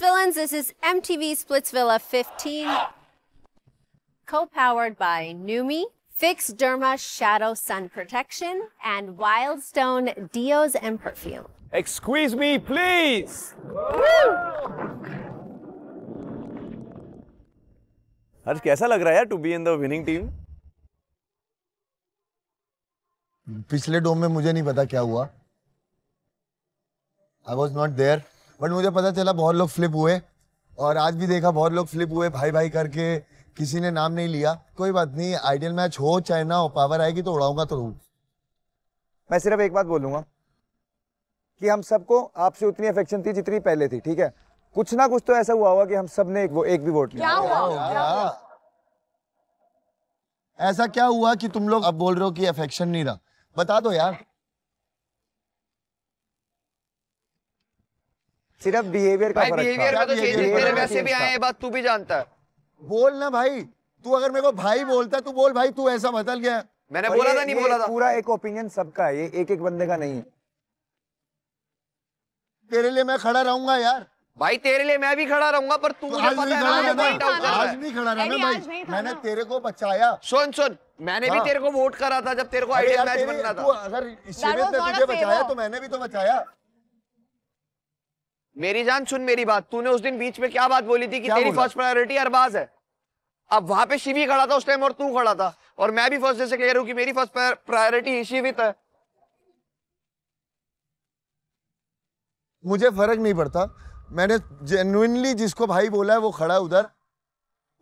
Villains. this is MTV Splitsvilla 15, co-powered by Numi, Fixed Derma Shadow Sun Protection, and Wildstone Deos and Perfume. Excuse me, please! Woo! कैसा लग रहा है यार to be in the पिछले डोम में मुझे नहीं पता क्या हुआ I was not there but मुझे पता चला बहुत लोग फ्लिप हुए और आज भी देखा बहुत लोग फ्लिप हुए भाई भाई करके किसी ने नाम नहीं लिया कोई बात नहीं आइडियल मैच हो चाहे ना हो पावर आएगी तो उड़ाऊंगा तो मैं सिर्फ एक बात बोलूंगा कि हम सबको आपसे उतनी अफेक्शन थी जितनी पहले थी ठीक है कुछ ना कुछ तो ऐसा हुआ होगा कि हम सब ने एक, वो, एक भी वोट लिया क्या हुआ? क्या हुआ? ऐसा क्या हुआ कि तुम लोग अब बोल रहे हो कि अफेक्शन नहीं रहा बता दो यार सिर्फ बिहेवियर का फर्क बिहेवियर का तो तेरे वैसे भी आए बात तू भी जानता है बोल ना भाई तू अगर मेरे को भाई बोलता तू बोल भाई तू ऐसा बदल गया मैंने बोला था नहीं बोला था पूरा एक ओपिनियन सबका है ये एक एक बंदे का नहीं है तेरे लिए मैं खड़ा रहूंगा यार भाई तेरे लिए मैं भी खड़ा रहूंगा पर तू तो मुझे पता है ना मैं आज नहीं खड़ा रहना भाई मैंने तेरे को बचाया सुन सुन मैंने भी हाँ। तेरे को वोट करा था जब तेरे को आइडियल मैच बनना था अगर इसीलिए तुझे बचाया तो मैंने भी तो बचाया मेरी जान सुन मेरी बात तूने उस दिन बीच में क्या बात बोली थी कि तेरी फर्स्ट प्रायोरिटी अरबाज है अब वहां पे शिवी खड़ा था उस टाइम और तू खड़ा था और मैं भी फर्स्ट जैसे कह रहा हूं कि मेरी फर्स्ट प्रायोरिटी शिवित है मुझे फर्क नहीं पड़ता मैंने जेनुनली जिसको भाई बोला है वो खड़ा है उधर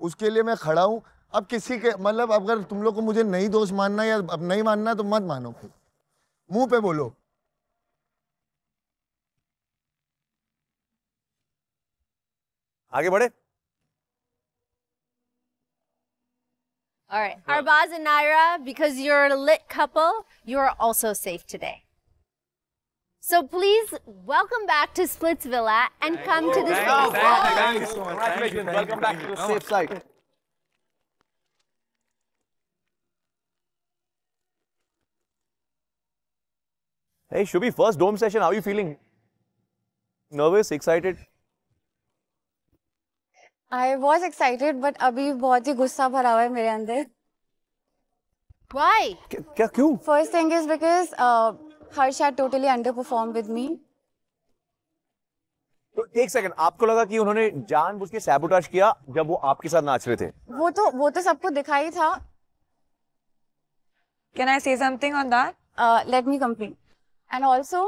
उसके लिए मैं खड़ा हूँ अब किसी के मतलब अगर तुम लोग को मुझे नहीं दोष मानना या अब नहीं मानना तो मत मानो फिर मुंह पे बोलो आगे बढ़े All right. Arbaz and Naira, because you're a lit couple, you are also safe today. So please welcome back to Splitsvilla and thank come you. to the Splitsvilla. Oh, thank, so thank you. Welcome back to the safe side. Hey, Shubhi, first dome session. How are you feeling? Nervous? Excited? I was excited, but अभी बहुत ही गुस्सा भरा हुआ है मेरे अंदर. Why? क्या क्यों? First thing is because uh, Harsh had totally underperform with me तो एक सेकंड आपको लगा कि उन्होंने जानबूझ के सैबोटाज किया जब वो आपके साथ नाच रहे थे वो तो वो तो सबको दिखाई था can I say something on that let me complete and also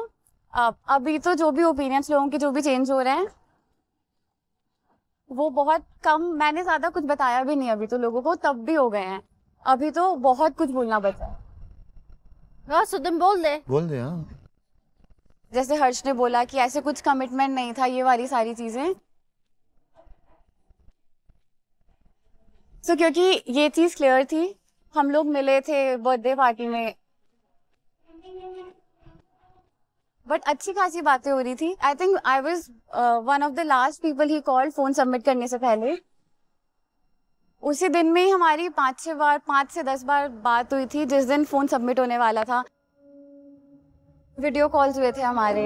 अभी तो जो भी ओपिनियंस लोगों के जो भी चेंज हो रहे हैं वो बहुत कम मैंने ज्यादा कुछ बताया भी नहीं अभी तो लोगों को तब भी हो गए हैं अभी तो बहुत कुछ बोलना बचा है हाँ सुदम बोल दे बोल दे हाँ जैसे हर्ष ने बोला कि ऐसे कुछ कमिटमेंट नहीं था ये वाली सारी चीजें सो so, क्योंकि ये चीज क्लियर थी हम लोग मिले थे बर्थडे पार्टी में बट अच्छी खासी बातें हो रही थी I think I was one of the last people he call phone submit करने से पहले उसी दिन में ही हमारी पाँच छः बार पाँच से दस बार बात हुई थी जिस दिन फ़ोन सबमिट होने वाला था वीडियो कॉल्स हुए थे हमारे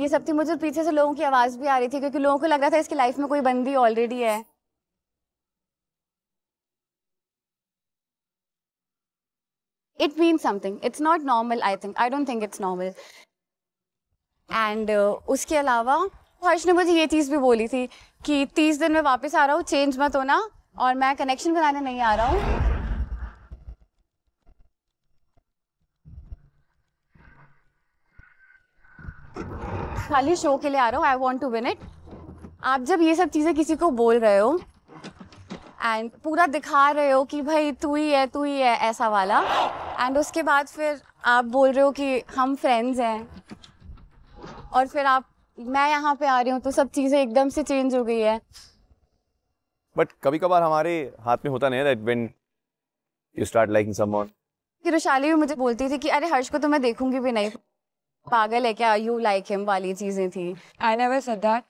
ये सब थी मुझे पीछे से लोगों की आवाज़ भी आ रही थी क्योंकि लोगों को लग रहा था इसकी लाइफ में कोई बंदी ऑलरेडी है it mean something it's not normal I think I don't think it's normal and उसके अलावा हर्ष ने मुझे ये चीज़ भी बोली थी कि तीस दिन में वापस आ रहा हूँ चेंज मत होना और मैं कनेक्शन बनाने नहीं आ रहा हूँ खाली शो के लिए आ रहा हूँ I want to win it आप जब ये सब चीज़ें किसी को बोल रहे हो एंड पूरा दिखा रहे हो कि भाई तू ही है तू ही है ऐसा वाला एंड उसके बाद फिर आप बोल रहे हो कि हम फ्रेंड्स हैं और फिर आप मैं यहाँ पे आ रही हूँ तो सब चीज़ें एकदम से चेंज हो गई है बट कभी कभार हमारे हाथ में होता नहीं that when you start liking someone कि रुशाली भी मुझे बोलती थी कि अरे हर्ष को तो मैं देखूंगी भी नहीं पागल है क्या यू लाइक हिम वाली चीजें थी I never said that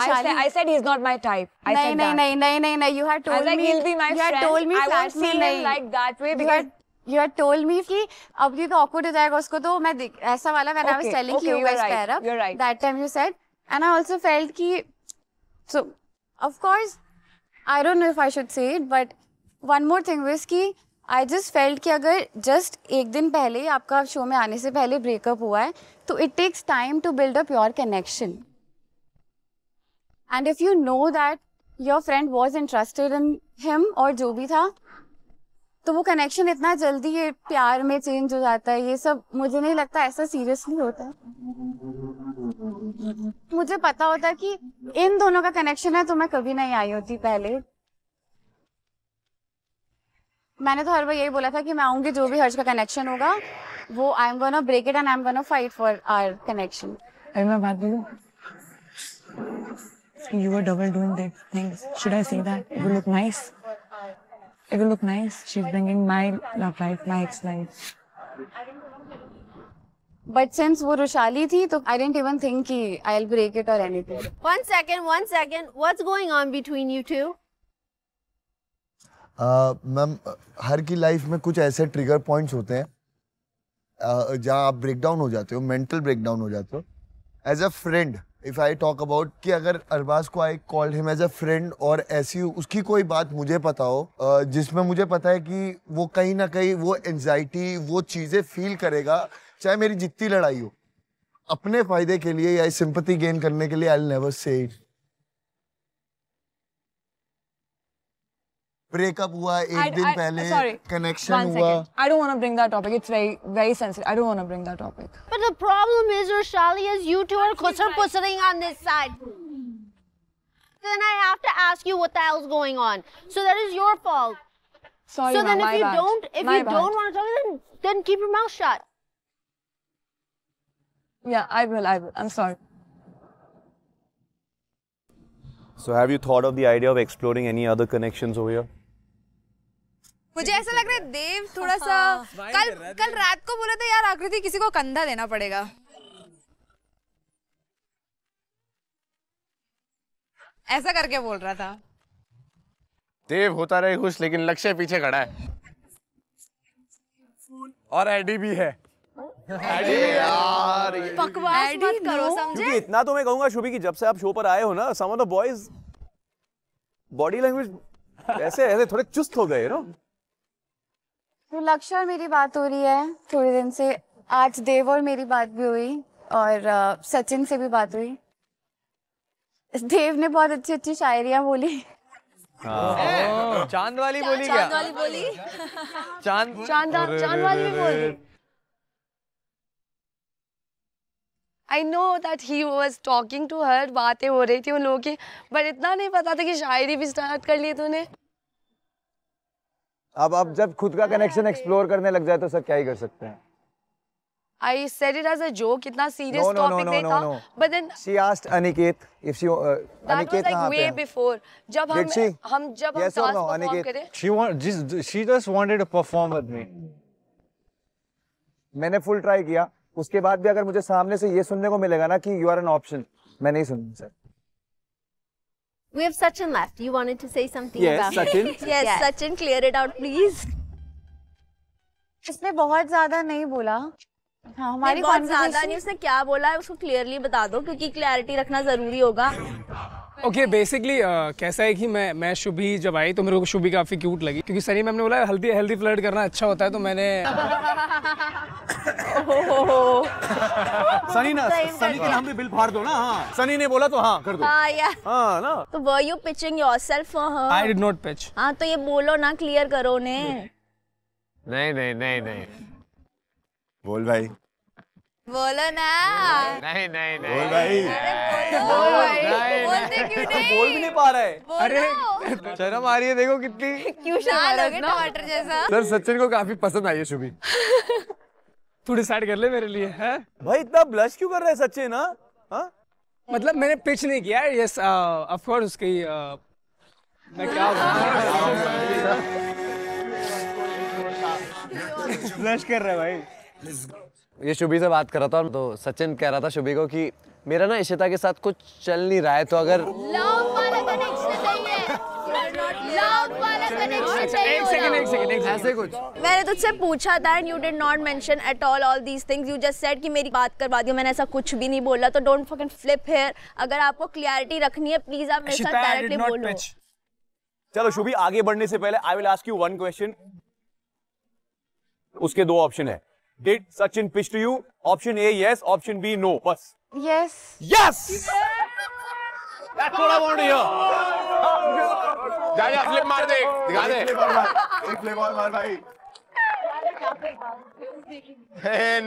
I said, I said he's not my type. I no, said no, that. No, no, no, no, no. You had told I was like, me. He'll be my you friend. Had told me I won't see him like that way because you are told me कि अब ये तो awkward हो जाएगा उसको तो मैं ऐसा वाला when I was telling you guys pair up that time you said and I also felt कि so of course I don't know if I should say it but one more thing was कि I just felt कि अगर just एक दिन पहले आपका show में आने से पहले ब्रेकअप हुआ है तो it takes time to build up your connection and if you know that your friend was interested in him और जो भी था तो वो कनेक्शन इतना जल्दी ये प्यार में चेंज हो जाता है ये सब मुझे नहीं लगता ऐसा सीरियसली होता है मुझे पता होता कि इन दोनों का कनेक्शन है तो मैं कभी नहीं आई होती पहले मैंने तो हर बार यही बोला था कि मैं आऊंगी जो भी हर्ष का कनेक्शन होगा वो I am gonna break it and I am gonna fight for our connection अरे मैं बात बोलूं you are double doing that things should I say that you look nice It will look nice. She's bringing my love life, my ex life. But since वो रुशाली थी तो I didn't even think कि I'll break it or anything. One second, one second. What's going on between you two? Ma'am हर की life में कुछ ऐसे trigger points होते हैं जहाँ आप ब्रेकडाउन हो जाते हो मेंटल ब्रेकडाउन हो जाते हो as a friend if I talk about कि अगर अरबाज को I called him as a friend और ऐसी उसकी कोई बात मुझे पता हो जिसमें मुझे पता है कि वो कहीं ना कहीं वो एनजाइटी वो चीज़ें फील करेगा चाहे मेरी जितनी लड़ाई हो अपने फ़ायदे के लिए या सिंपति गेन करने के लिए I never say it breakup हुआ एक I, दिन I, पहले कनेक्शन हुआ I don't want to bring that topic it's very very sensitive I don't want to bring that topic but the problem is Roshali is you two are kusur kusuring on this side then I have to ask you what the hell's going on so that is your fault Sorry, so then if you bad. don't if my you bad. don't want to talk then then keep your mouth shut yeah I will I will I'm sorry so have you thought of the idea of exploring any other connections over here मुझे ऐसा लग रहा है देव थोड़ा सा हाँ। कल कल रात को बोला था यार आकृति किसी को कंधा देना पड़ेगा ऐसा करके बोल रहा था देव होता रहे खुश लेकिन लक्ष्य पीछे खड़ा है और एडी भी है एडी यार पकवास मत करो समझे क्योंकि इतना तो मैं कहूंगा शुभी की जब से आप शो पर आए हो ना some of the boys body language ऐसे ऐसे थोड़े चुस्त हो गए ना लक्ष्य और मेरी बात हो रही है थोड़े दिन से आज देव और मेरी बात भी हुई और सचिन से भी बात हुई देव ने बहुत अच्छी अच्छी शायरिया बोली हाँ। चांद वाली बोली क्या चांद चांद चांद चांद वाली भी बोली I know that he was talking to her बातें हो रही थी उन लोगों की बट इतना नहीं पता था कि शायरी भी स्टार्ट कर ली तूने अब आप जब खुद का कनेक्शन एक्सप्लोर करने लग जाए तो सर क्या ही कर सकते हैं I said it as a joke. इतना serious no, no, topic no, no, no, no. But then she asked Aniket if she uh, that Aniket was like way before. जब हम she? हम जब yes हम no, Aniket. करें. She want just she just wanted to perform with me. मैंने full try किया उसके बाद भी अगर मुझे सामने से ये सुनने को मिलेगा ना कि यू आर एन ऑप्शन मैं नहीं सुनूंगा sir We have Sachin left. You wanted to say something yes, about Sachin. yes, yes, Sachin, clear it out, please. इसने बहुत ज्यादा नहीं बोला हाँ, हमारी बहुत ज्यादा नहीं उसने क्या बोला है उसको क्लियरली बता दो क्योंकि क्लैरिटी रखना जरूरी होगा ओके बेसिकली okay, uh, कैसा है कि मैं मैं शुभी जब आई तो मेरे को शुभी काफ़ी क्यूट लगी क्योंकि सनी मैम ने बोला हेल्दी हेल्दी फ्लर्ट करना अच्छा होता है तो मैंने सनी ना सनी के नाम पे बिल फाड़ दो ना हां सनी ने बोला तो हां कर दो हां या हां ना तो were you pitching yourself for her I did not pitch हां तो ये बोलो ना क्लियर करो ने नहीं नहीं नहीं नहीं बोल भाई बोलो ना नहीं नहीं नहीं बोल भाई बोल भाई बोलते क्यों नहीं बोल भी नहीं पा रहा है अरे शर्म आ रही है देखो कितनी क्यों शर्म आ टमाटर जैसा सर सचिन को काफी पसंद आई है शुभी तू डिसाइड कर ले मेरे लिए है भाई इतना ब्लश क्यों कर रहा है सचिन हां हाँ? मतलब मैंने पिच नहीं किया यस ऑफ कोर्स उसकी मैं क्या ब्लश कर रहा है भाई ये शुभी से बात कर रहा था तो सचिन कह रहा था शुभी को कि मेरा ना इशिता के साथ कुछ चल नहीं रहा है तो अगर तुझसे पूछा था and you did not mention at all all things you just said कि मेरी बात करवा दियो मैंने ऐसा कुछ भी नहीं बोला तो डोंट फकिंग फ्लिप हियर अगर आपको क्लियरिटी रखनी है प्लीज आप मेरे साथ डायरेक्टली बोलो चलो शुभी आगे बढ़ने से पहले I will ask you one question उसके दो ऑप्शन है did Sachin pitch to you option A yes option B no बस yes yes That's what I want to hear.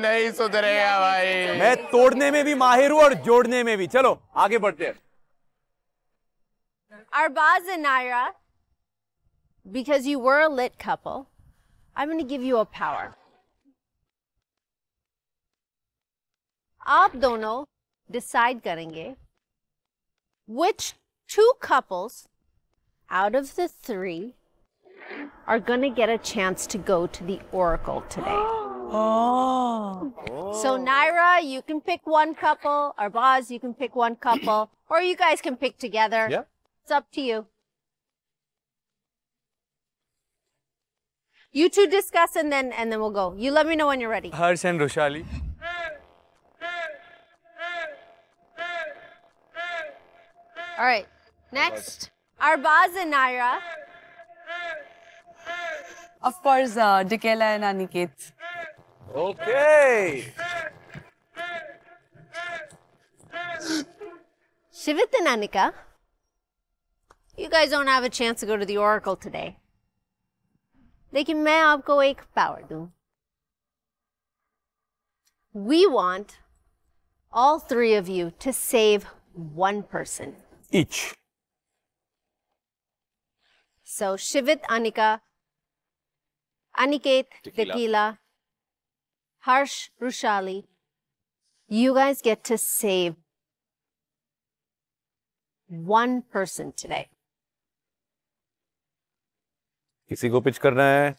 नहीं सुधरे भाई मैं तोड़ने में भी माहिर हूँ और जोड़ने में भी चलो आगे बढ़ते हैं Arbaz Naira because you were were a lit couple, I'm going to give आप दोनों डिसाइड करेंगे which two couples out of the three are going to get a chance to go to the oracle today. Oh. So Naira, you can pick one couple, or Boz, you can pick one couple, or you guys can pick together. Yeah. It's up to you. You two discuss and then and then we'll go. You let me know when you're ready. Harsh and Roshali. All right, next, Arbaz and Naira. Of course, uh, and Aniket. Okay. Shivit and Anika, you guys don't have a chance to go to the Oracle today. लेकिन मैं आपको एक power दूं. We want all three of you to save one person. each. So Shivit Anika, Aniket Tequila, Harsh Rushali, you guys get to save one person today. किसी को pitch करना है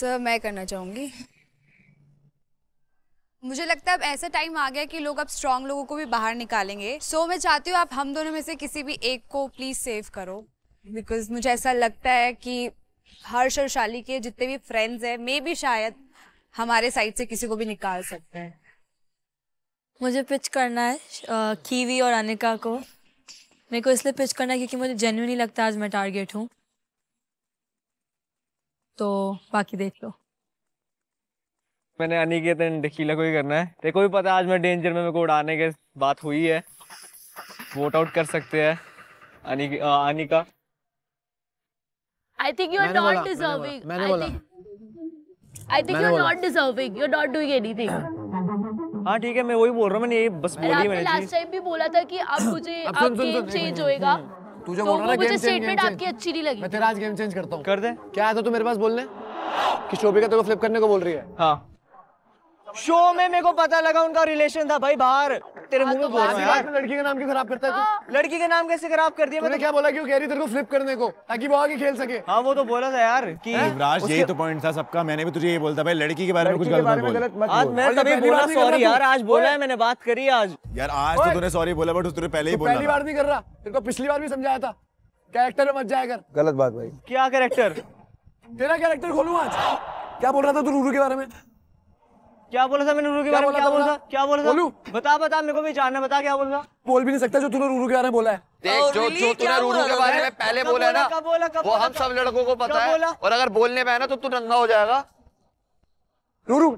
sir मैं करना चाहूंगी मुझे लगता है अब ऐसा टाइम आ गया कि लोग अब स्ट्रांग लोगों को भी बाहर निकालेंगे सो so, मैं चाहती हूँ आप हम दोनों में से किसी भी एक को प्लीज़ सेव करो बिकॉज मुझे ऐसा लगता है कि हर्ष और शाली के जितने भी फ्रेंड्स हैं मे भी शायद हमारे साइड से किसी को भी निकाल सकते हैं मुझे पिच करना है कीवी और अनिका को मेरे को इसलिए पिच करना है क्योंकि मुझे जेन्यूनली लगता है आज मैं टारगेट हूँ तो बाकी देख लो मैंने अनिकेत एंड डकीला को ही करना है देखो भी पता है आज मैं डेंजर में मेरे को उड़ाने के बात हुई है वोट आउट कर सकते हैं अनिक Anika I think you are not deserving मैंने बोला I think you are not deserving you are not doing anything हाँ ठीक है मैं वही बोल रहा हूँ मैंने ये बस बोली मैंने लास्ट टाइम भी बोला था कि अब मुझे अब गेम चेंज होएगा तू जो बोल रहा मुझे स्टेटमेंट आपकी अच्छी नहीं लगी मैं तेरा आज गेम चेंज करता हूँ कर दे क्या आया था तो तू मेरे पास बोलने कि शोभिका तेरे को फ्लिप करने को बोल रही है हाँ शो में मेरे को पता लगा उनका रिलेशन था भाई बाहर तेरे हाँ मुंह में तो बोल रहा है लड़की का नाम क्यों खराब करता है हाँ। लड़की का नाम कैसे खराब कर दिया मैंने तो- क्या बोला क्यों कह रही तेरे को फ्लिप करने को ताकि वो आगे खेल सके हाँ वो तो बोला था यार कि युवराज यही तो पॉइंट था सबका मैंने भी तुझे ये बोलता भाई लड़की के बारे में कुछ गलत मत बोल आज मैं तो तभी बोला सॉरी यार आज बोला है मैंने बात करी आज यार आज तो तूने सॉरी बोला बट तूने पहले ही बोला पहली बार नहीं कर रहा तेरे को पिछली बार भी समझाया था कैरेक्टर में मत जाया कर गलत बात भाई क्या कैरेक्टर तेरा कैरेक्टर खोलूं आज क्या बोल रहा था तू रूरू के बारे में क्या बोला था मैंने रूरू के बारे में क्या बोला था क्या बोला था बता बता मेरे को भी जानना बता क्या बोला बोल भी नहीं सकता जो तूने रूरू के बारे में बोला है देख जो जो तूने रूरू के बारे में पहले बोला है ना वो हम सब लड़कों को पता है और अगर बोलने पे ना तो तू नंगा हो जाएगा रूरू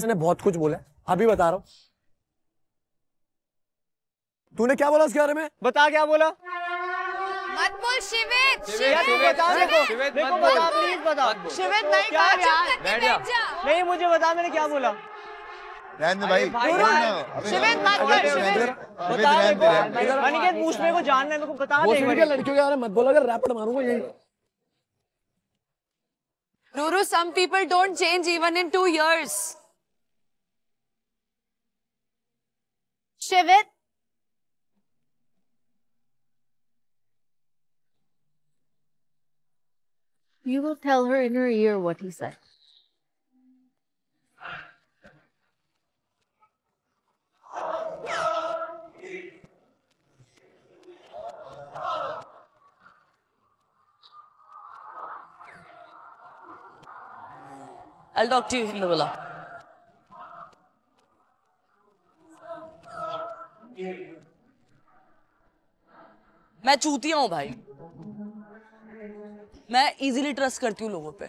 इसने बहुत कुछ बोला है हाँ, अभी बता रहा हूँ तूने क्या बोला उसके बारे में बता क्या बोला मत बोल शिवेद शिवेद बता शिवेद मत बता प्लीज बता शिवेद तो नहीं कहा यार बैठ जा नहीं मुझे बता मैंने क्या बोला रहने भाई शिवेद मत बोल शिवेद बता मेरे को अनिकेत पूछ मेरे को जान है मेरे को बता दे वो लड़कियों के बारे मत बोल अगर रैपर मारूंगा यही Ruru, some people don't change even in two years. Shivit, You will tell her in her ear what he said. I'll talk to you in the villa. मैं चूतिया हूँ भाई मैं इजीली ट्रस्ट करती हूँ लोगों पे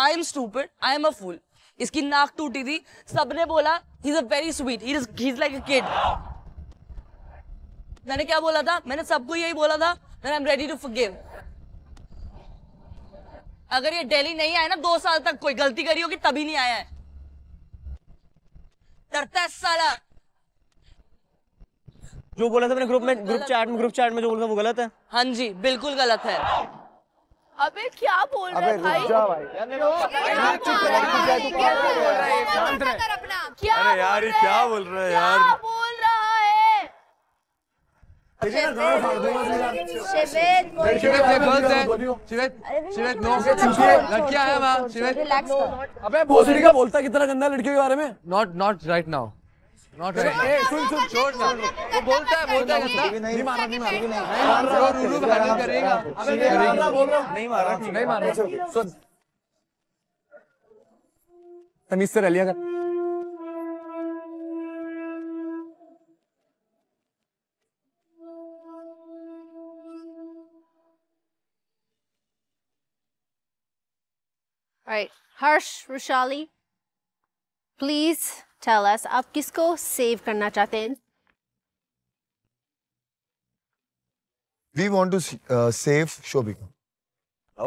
I am stupid I am a fool इसकी नाक टूटी थी सबने बोला he is a very sweet he is like a kid मैंने क्या बोला था मैंने सबको यही बोला था I am ready to forgive अगर ये दिल्ली नहीं आया ना दो साल तक कोई गलती करी होगी तभी नहीं आया है डरता है साला जो बोला था मैंने ग्रुप में ग्रुप चैट में ग्रुप चैट में जो बोला था वो गलत है हाँ जी बिल्कुल गलत है अबे क्या बोल रहा है भाई क्या अरे यार ये क्या बोल रहा है यार बोल रहा है लड़कियां हैं वहाँ शिवेद अबे भोसड़ी का बोलता कितना गंदा लड़कियों के बारे में not not right now not सुन सुन छोड़ ना वो बोलता है बोलता है नहीं मारा नहीं मारा नहीं मारा करेगा बोल रहा नहीं मारा नहीं मारा अच्छा, सुन तमीज से कर All right, Harsh Rushali, please tell us आप किसको सेव करना चाहते हैं we want to save Shobika.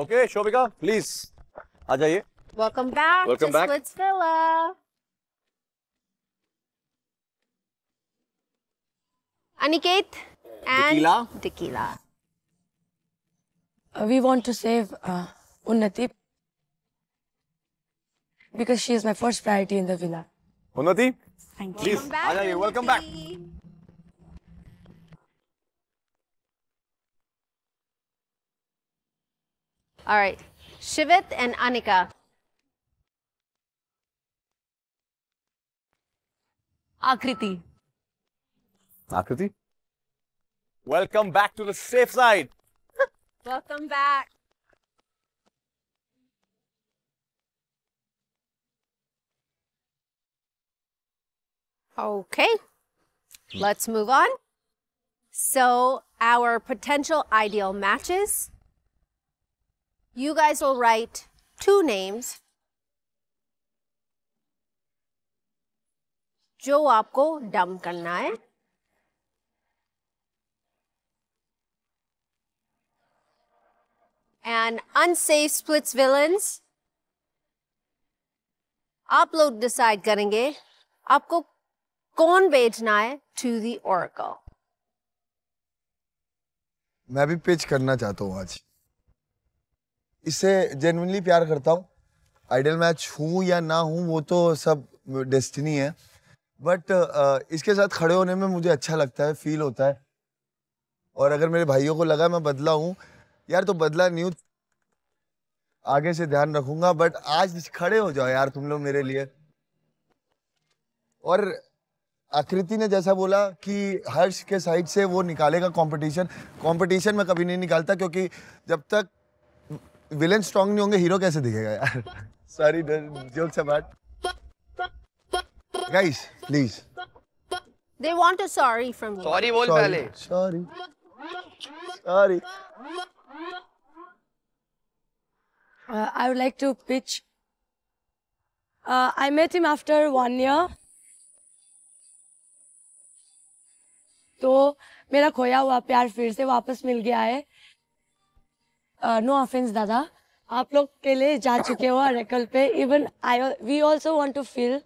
Okay, Shobika, please, आ जाइए Welcome welcome back welcome back Switzerland. Aniket and Dekila. Dekila. Uh, we want to save uh, Unnati because she is my first priority in the villa. Unnati? Thank you. Please, welcome back. Welcome back. All right. Shivit and Anika. Akriti. Akriti? Welcome back to the safe side. Welcome back. Okay, let's move on. So our potential ideal matches, you guys will write two names जो आपको डम करना है and unsafe splits villains Upload decide. karenge. करेंगे आपको कौन भेजना है टू दी ओरकल मैं भी पिच करना चाहता हूँ आज इसे जेनुअनली प्यार करता हूँ आइडियल मैच हूँ या ना हूँ वो तो सब डेस्टिनी है बट uh, इसके साथ खड़े होने में मुझे अच्छा लगता है फील होता है और अगर मेरे भाइयों को लगा मैं बदला हूँ यार तो बदला नहीं आगे से ध्यान रखूंगा बट आज खड़े हो जाओ यार तुम लोग मेरे लिए और आकृति ने जैसा बोला कि हर्ष के साइड से वो निकालेगा कंपटीशन कंपटीशन में कभी नहीं निकालता क्योंकि जब तक विलेन स्ट्रांग नहीं होंगे हीरो कैसे दिखेगा यार sorry joke about guys please they want a sorry from you sorry बोल पहले sorry sorry I would like to pitch I met him after one year तो मेरा खोया हुआ प्यार फिर से वापस मिल गया है नो ऑफेंस दादा आप लोग के लिए जा चुके हो रेकल पे even I we also want to feel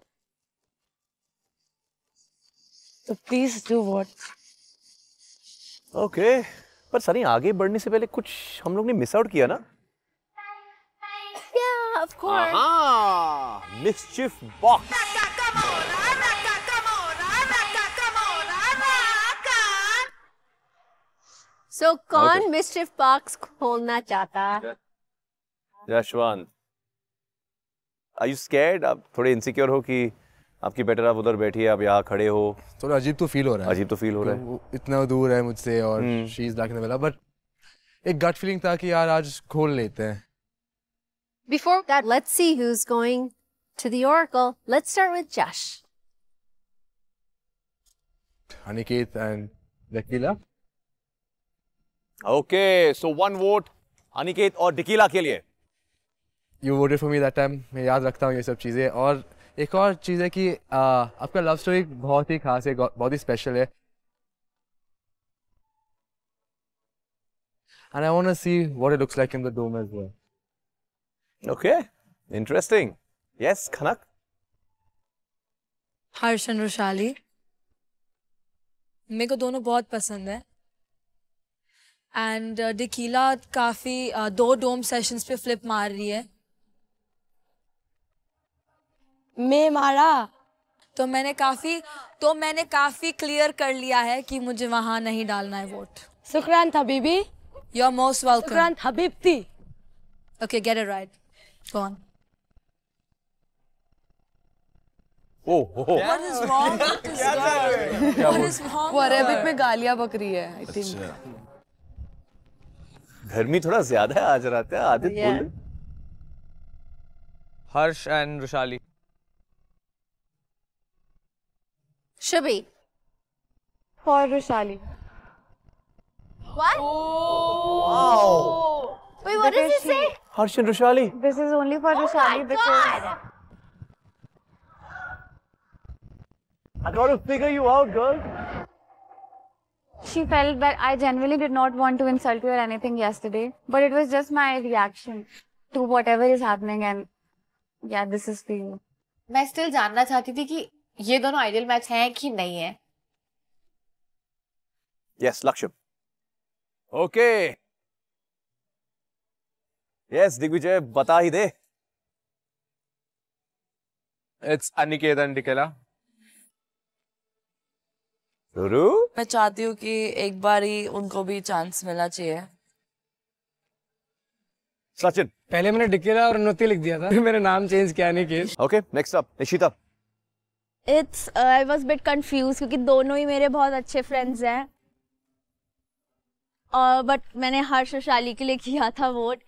तो प्लीज डू वॉट ओके पर सनी आगे बढ़ने से पहले कुछ हम लोग ने मिस आउट किया ना yeah, of course. Aha! Mischief box. सो कौन okay. मिस्टिफ पार्क्स खोलना चाहता है जशवान आई यू स्कैर्ड आप थोड़े इनसिक्योर हो कि आपकी बेटर आप उधर बैठी है आप यहाँ खड़े हो थोड़ा अजीब तो फील हो रहा है अजीब तो फील हो रहा है तो इतना दूर है मुझसे और she is back in the but एक गट फीलिंग था कि यार आज खोल लेते हैं before that let's see who is going to the oracle let's start with Jash Aniket and Lakila Okay, so one vote Aniket और डिकीला के लिए you voted for me that time मैं याद रखता हूँ ये सब चीज़ें और एक और चीज़ है कि आ, आपका लव स्टोरी बहुत ही खास है बहुत ही स्पेशल है and I want to see what it looks like in the dome as well. Okay, interesting. Yes, Khanak? Harsh and Rushali. मेरे को दोनों बहुत पसंद है एंड डिकीला काफ़ी दो डोम सेशंस पे फ्लिप मार रही है मैं मारा तो मैंने काफ़ी तो मैंने काफ़ी क्लियर कर लिया है कि मुझे वहाँ नहीं डालना है वोट सुक्रांत हबीबी योर मोस्ट वेलकम शुक्रान हबीबती ओके गेट इट राइट कौन Oh, oh, What is wrong What is wrong? वो अरेबिक में गालियां बकरी है आई थिंक गर्मी थोड़ा ज्यादा है आज रात है आदित yeah. बोल Harsh and Rushali Shubhi for Rushali What? Oh. Wow. Wait, what because does he say? Harsh and Rushali. This is only for oh Rushali because. God. I gotta figure you out, girl. She felt that I genuinely did not want to insult you or anything yesterday, but it was just my reaction to whatever is happening and yeah, this is for you. मैं still जानना चाहती थी कि ये दोनों ideal match हैं कि नहीं है यस लक्ष्य ओके यस दिग्विजय बता ही दे इट्स अनिकेतन डिकेला रुरू मैं चाहती हूँ कि एक बार ही उनको भी चांस मिलना चाहिए सचिन पहले मैंने डिकेला और नोती लिख दिया था फिर मैंने नाम चेंज किया नहीं किस okay next up Nishita it's I was bit confuse क्योंकि दोनों ही मेरे बहुत अच्छे फ्रेंड्स हैं और uh, बट मैंने हर्ष और शाली के लिए किया था वोट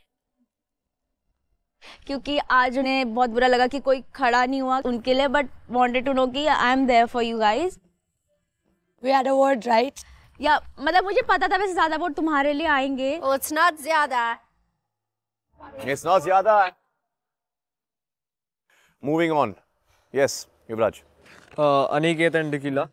क्योंकि आज उन्हें बहुत बुरा लगा कि कोई खड़ा नहीं हुआ उनके लिए बट वॉन्टेड टू नो कि I am there for you guys We had a word, right? Yeah, मतलब मुझे पता था वैसे ज्यादा वोट तुम्हारे लिए आएंगे Oh, it's not ज्यादा It's not ज्यादा moving on yes Yuvraj Aniket and Dikila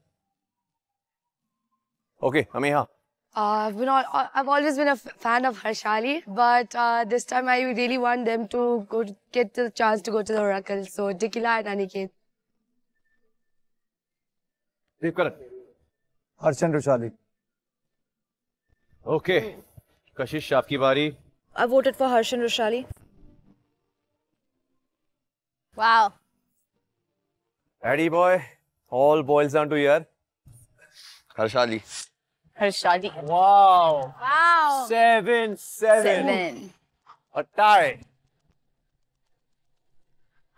Okay, Ameha. Uh, I've been all, I've always been a fan of Harshali, but uh, this time I really want them to go to, get the chance to go to the Oracle. So Dikila and Aniket. Deep got Harsh and Rushali okay Kashish आपकी बारी I voted for Harsh and Rushali wow Adi boy all boys down to here Harshali Harshali wow wow seven seven और tie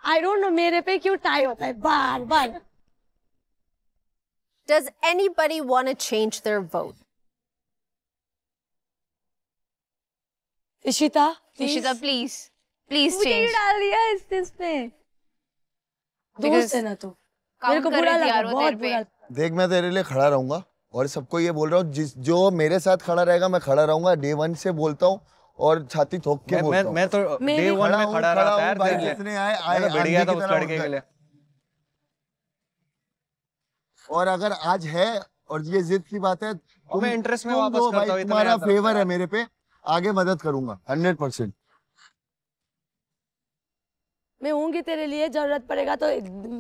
I don't know मेरे पे क्यों tie होता है बार बार Does anybody want to change their vote? Ishita, please, please please change डाल दिया इस दिस पे दोस्त है ना तू मेरे को बुरा लगा बहुत बुरा देख मैं तेरे लिए खड़ा रहूंगा और सबको ये बोल रहा हूँ जिस जो मेरे साथ खड़ा रहेगा मैं खड़ा रहूंगा डे वन से बोलता हूँ और छाती ठोक के मैं, बोलता मैं, मैं तो डे वन में खड़ा रहता है जितने आए आए तो बढ़िया था उस लड़के के लिए और अगर आज है और ये जिद की बात है तुम, मैं इंटरेस्ट में वापस करता भाई तुम्हारा फेवर है मेरे पे आगे मदद करूंगा हंड्रेड परसेंट मैं होंगी तेरे लिए जरूरत पड़ेगा तो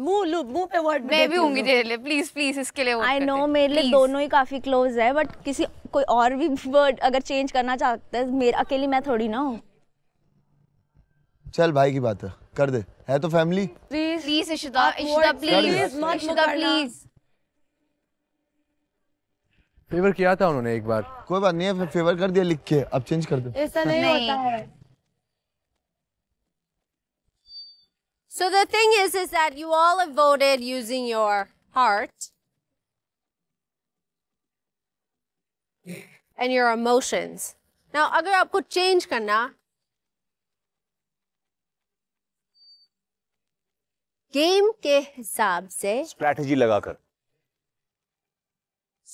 मुंह मुंह पे वर्ड मैं भी होंगी तेरे लिए प्लीज प्लीज इसके लिए आई नो मेरे लिए दोनों ही काफी क्लोज है बट किसी कोई और भी वर्ड अगर चेंज करना चाहते हैं मेरे अकेली मैं थोड़ी ना हूँ चल भाई की बात है कर दे है तो family please please Ishita Ishita please मत इशिता प्लीज फेवर किया था उन्होंने एक बार कोई बात नहीं है फेवर कर दिया लिख के अब चेंज कर दो ऐसा नहीं, नहीं होता है so the thing is is that you all have voted using your heart and your emotions now अगर आपको चेंज करना गेम के हिसाब से स्ट्रेटजी लगाकर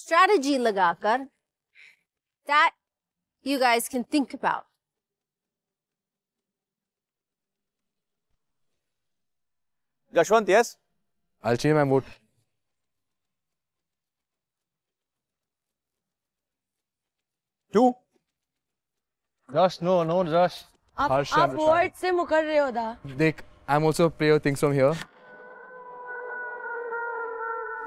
strategy Lagakar. that you guys can think about. Gashwant, yes? I'll change my vote. Two? Josh, no, no, Rush. आप, आप word से मुकर रहे हो दा देख I am also play your things from here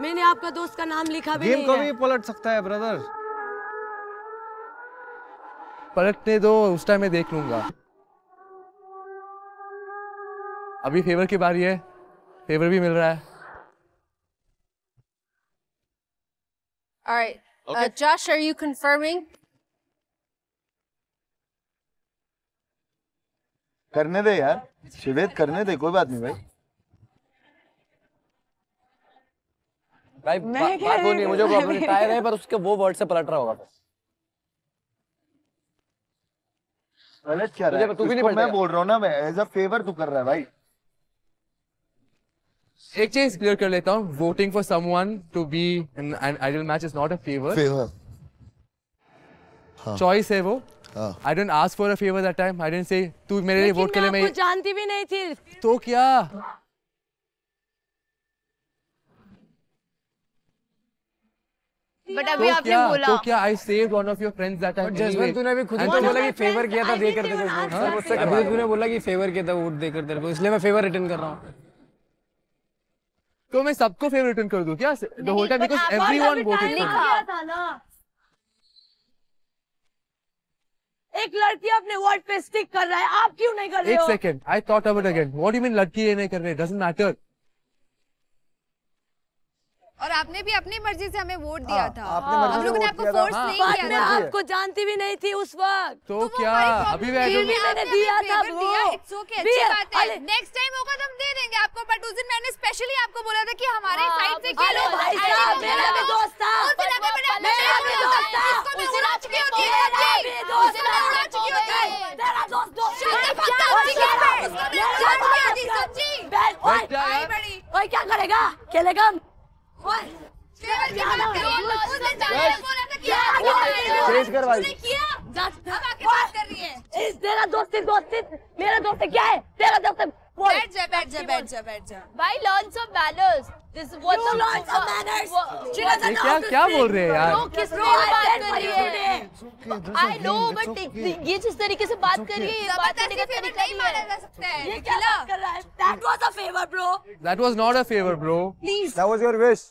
मैंने आपका दोस्त का नाम लिखा भी गेम कभी पलट सकता है ब्रदर पलटने दो उस टाइम मैं देख लूंगा अभी फेवर की बारी है फेवर भी मिल रहा है All right. Uh, okay. Uh, Josh, are you confirming? करने दे यार शिवेद करने दे कोई बात नहीं भाई भाई मैं बा, बात वो नहीं मुझे प्रॉब्लम नहीं टायर है पर उसके वो वर्ड से पलट रहा होगा गलत क्या रहा है तू भी नहीं मैं बोल रहा हूं ना मैं एज अ फेवर तू कर रहा है भाई एक चीज क्लियर कर लेता हूं voting for someone to be in an ideal match is not a favour favour choice है वो I don't ask for a favour that time I don't say तू मेरे लिए वोट के लिए मैं जानती भी नहीं थी तो क्या बट अभी तो आपने बोला तो क्या I saved one of your friends that I Jaswant तूने अभी खुद तो बोला कि फेवर किया था देकर तेरे को हाँ? अभी तूने बोला कि फेवर किया था वोट देकर तेरे को इसलिए मैं फेवर रिटर्न कर रहा हूं तो मैं सबको फेवर रिटर्न कर दूं क्या the whole time because everyone voted for me एक लड़की अपने वर्ड पे स्टिक कर रहा है आप क्यों नहीं कर रहे हो एक second I thought about again what you mean लड़की ये नहीं कर रहे डजंट मैटर और आपने भी अपनी मर्जी से हमें वोट दिया हाँ, था आपने आपको फोर्स हाँ, नहीं किया था आपको जानती भी नहीं थी उस वक्त तो, तो क्या अभी तो- मैंने दिया था नेक्स्ट टाइम होगा तो हम दे देंगे आपको बट उस दिन मैंने स्पेशली आपको बोला था कि हमारे साइड हाँ, से खेलो भाई साहब मेरा भी दोस्त था मेरा भी दोस्त था होती है मेरा भी दोस्त था उड़ा चुकी होती है तेरा दोस्त दोस्त है उसको मेरा दोस्त था सच्ची ओए क्या करेगा खेलेगा दोस्ती दोस्ती मेरा क्या है तेरा क्या क्या बोल रहे हैं यार बात कर रही है आई नो बट ये जिस तरीके से बात कर रही है ये बात करने का तरीका नहीं माना जा सकता है ये क्या कर रहा है that was a favour bro that was not a favour bro please that was your wish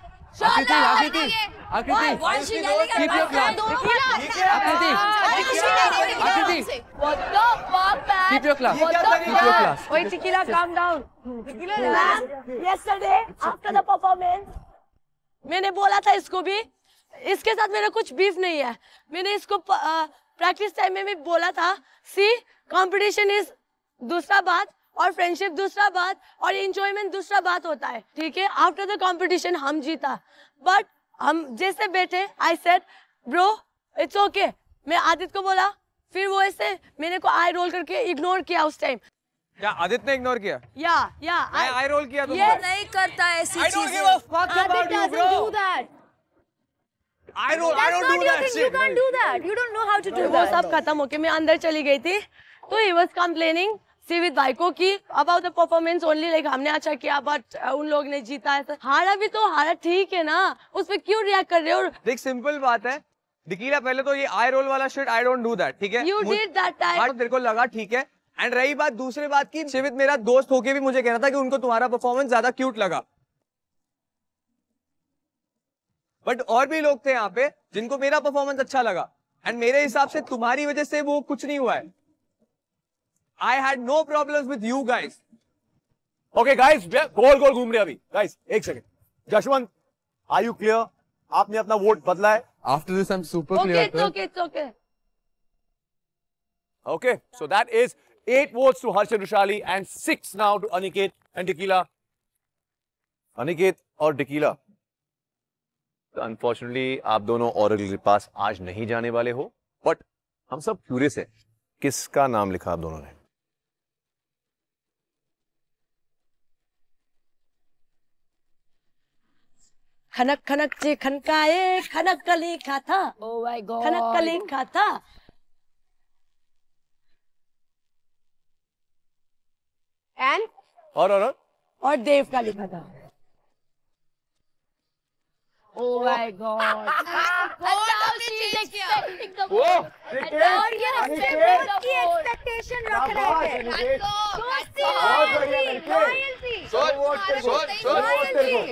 Aakriti मैंने बोला था इसको भी इसके साथ मेरा कुछ बीफ नहीं है मैंने इसको प्रैक्टिस टाइम में भी बोला था सी कॉम्पिटिशन इज दूसरा बात और फ्रेंडशिप दूसरा बात और एंजॉयमेंट दूसरा बात होता है ठीक है आफ्टर द कॉम्पिटिशन हम जीता बट हम जैसे बैठे I set bro it's okay मैं आदित्य को बोला फिर वो ऐसे मैंने को आई रोल करके इग्नोर किया उस टाइम क्या आदित्य ने इग्नोर किया या या आई आई रोल किया ये तो नहीं करता ऐसी चीजें Aditya doesn't do that I don't, That's I don't do that thing. shit. You can't do that. You don't know how to do that. वो सब खत्म होके मैं अंदर चली गई थी तो he was complaining see with बाइको की about the performance only like हमने अच्छा किया बट uh, उन लोग ने जीता है हारा भी तो हारा ठीक है ना उस पर क्यों रिएक्ट कर रहे हो देख सिंपल बात है डिकीला पहले तो ये आई रोल वाला shit I don't do that ठीक है यू डिड दैट टाइम तेरे को लगा ठीक है एंड रही बात दूसरी बात की शिवित मेरा दोस्त होके भी मुझे कह रहा था कि उनको तुम्हारा परफॉर्मेंस ज्यादा क्यूट लगा बट और भी लोग थे यहाँ पे जिनको मेरा परफॉर्मेंस अच्छा लगा एंड मेरे हिसाब से तुम्हारी वजह से वो कुछ नहीं हुआ है I had no problems with you guys. Okay, guys, गोल गोल घूम रहे अभी guys, एक second. Jashwant are you clear? आपने अपना वोट बदला है after this I am super It's okay, it's okay. Okay, so that is eight votes to and Rushali and six now to Aniket and Dikila. Aniket Dikila? So unfortunately, आप दोनों और के पास आज नहीं जाने वाले हो बट हम सब क्यूरियस हैं किसका नाम लिखा आप दोनों ने खनक खनक चे खनकाए खनक का लिखा था oh my God. खनक का लिखा था एंड और और और देव का लिखा था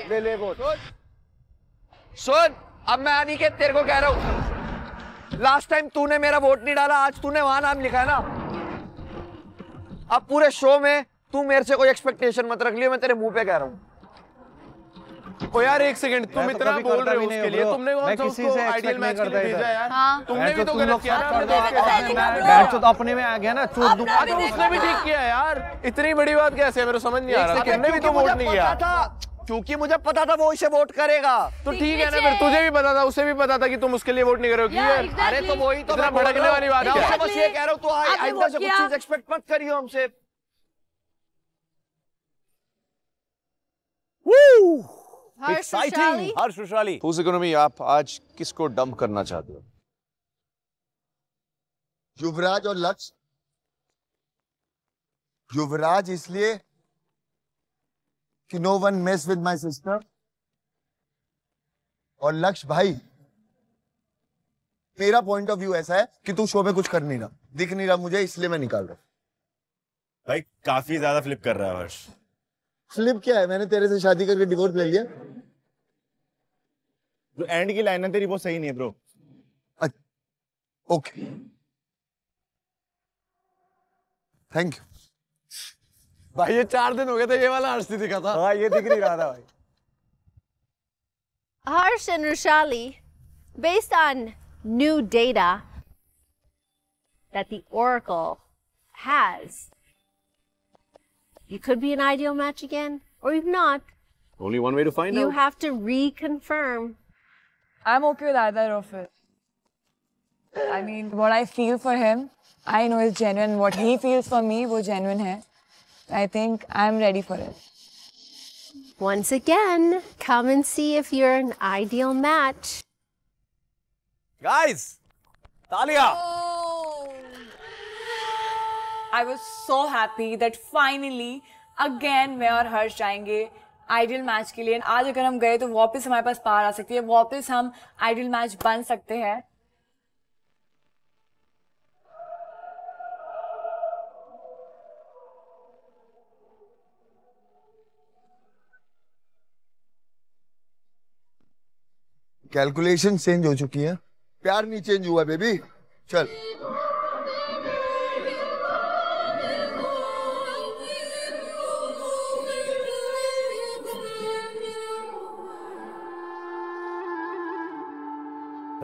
ले ले वोट सुन अब मैं आनी के तेरे को कह रहा हूं लास्ट टाइम तूने मेरा वोट नहीं डाला आज तूने वहां नाम लिखा है ना अब पूरे शो में तू मेरे से कोई एक्सपेक्टेशन मत रख लियो मैं तेरे मुंह पे कह रहा हूँ ओ यार एक सेकंड तुम तो इतना बोल रहे हो उसके लिए तुमने कौन सा उसको आइडियल मैच कर दिया भेजा यार हाँ। तुमने भी तो, तो गलत किया मैच तो अपने में आ गया ना चोट दूं उसने भी ठीक किया यार इतनी बड़ी बात कैसे है मेरे समझ नहीं आ रहा तुमने भी तो वोट नहीं किया क्योंकि मुझे पता था वो इसे वोट करेगा तो ठीक है ना फिर तुझे भी पता था उसे भी पता था कि तुम उसके लिए वोट नहीं करोगी yeah, exactly. अरे तो वही तो मैं भड़कने वाली बात है बस ये कह रहा हूँ तो आइंदा से कुछ चीज एक्सपेक्ट मत करियो हमसे आप आज किसको डंप करना चाहते हो युवराज और लक्ष्य युवराज इसलिए कि no one mess with my sister और लक्ष्य भाई मेरा पॉइंट ऑफ व्यू ऐसा है कि तू शो में कुछ कर नहीं रहा दिख नहीं रहा मुझे इसलिए मैं निकाल रहा भाई काफी ज्यादा फ्लिप कर रहा है हर्ष फ्लिप क्या है मैंने तेरे से शादी करके डिवोर्स ले लिया तो एंड की लाइन है तेरी वो सही नहीं है ब्रो ओके थैंक यू भाई ये चार दिन हो गए थे ये वाला हर्ष दिखा था हाँ ये दिख नहीं रहा था भाई Harsh and Rushali, based on new data that the Oracle has, you could be an ideal match again, or if not, only one way to find you out. You have to reconfirm. I'm okay with either of it. I mean, what I feel for him, I know is genuine. What he feels for me, वो genuine है. I think I'm ready for it. Once again, come and see if you're an ideal match. Guys, Talia! Oh. I was so happy that finally, again, me and Harsh will ideal match. And today, if we went, we can come back to ideal match. We can become ideal match. Calculation change हो चुकी है प्यार नहीं change हुआ baby चल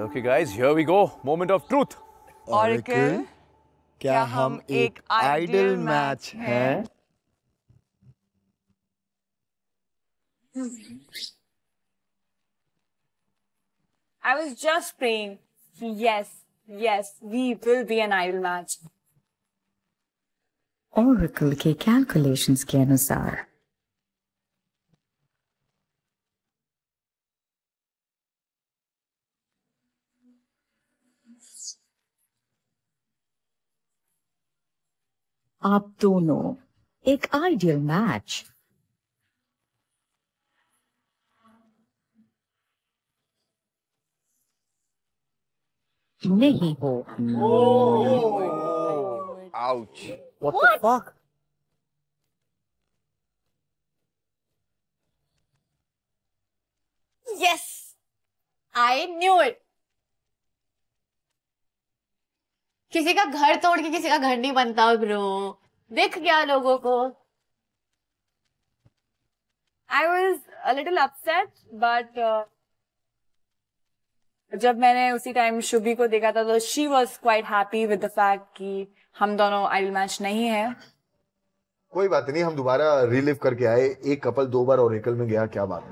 okay guys here we go moment of truth और क्या हम एक आइडल मैच हैं? I was just praying, yes, yes, we will be an idol match. Oracle के calculations के अनुसार आप दोनों एक आइडियल मैच नहीं हो ouch yes I knew it किसी का घर तोड़ के किसी का घर नहीं बनता ब्रो देख गया लोगों को I was a little upset but जब मैंने उसी टाइम शुभी को देखा था तो she was quite happy with the fact कि हम दोनों आइडल मैच नहीं है कोई बात नहीं हम दोबारा रिलीव करके आए एक कपल दो बार ओरेकल में गया क्या बात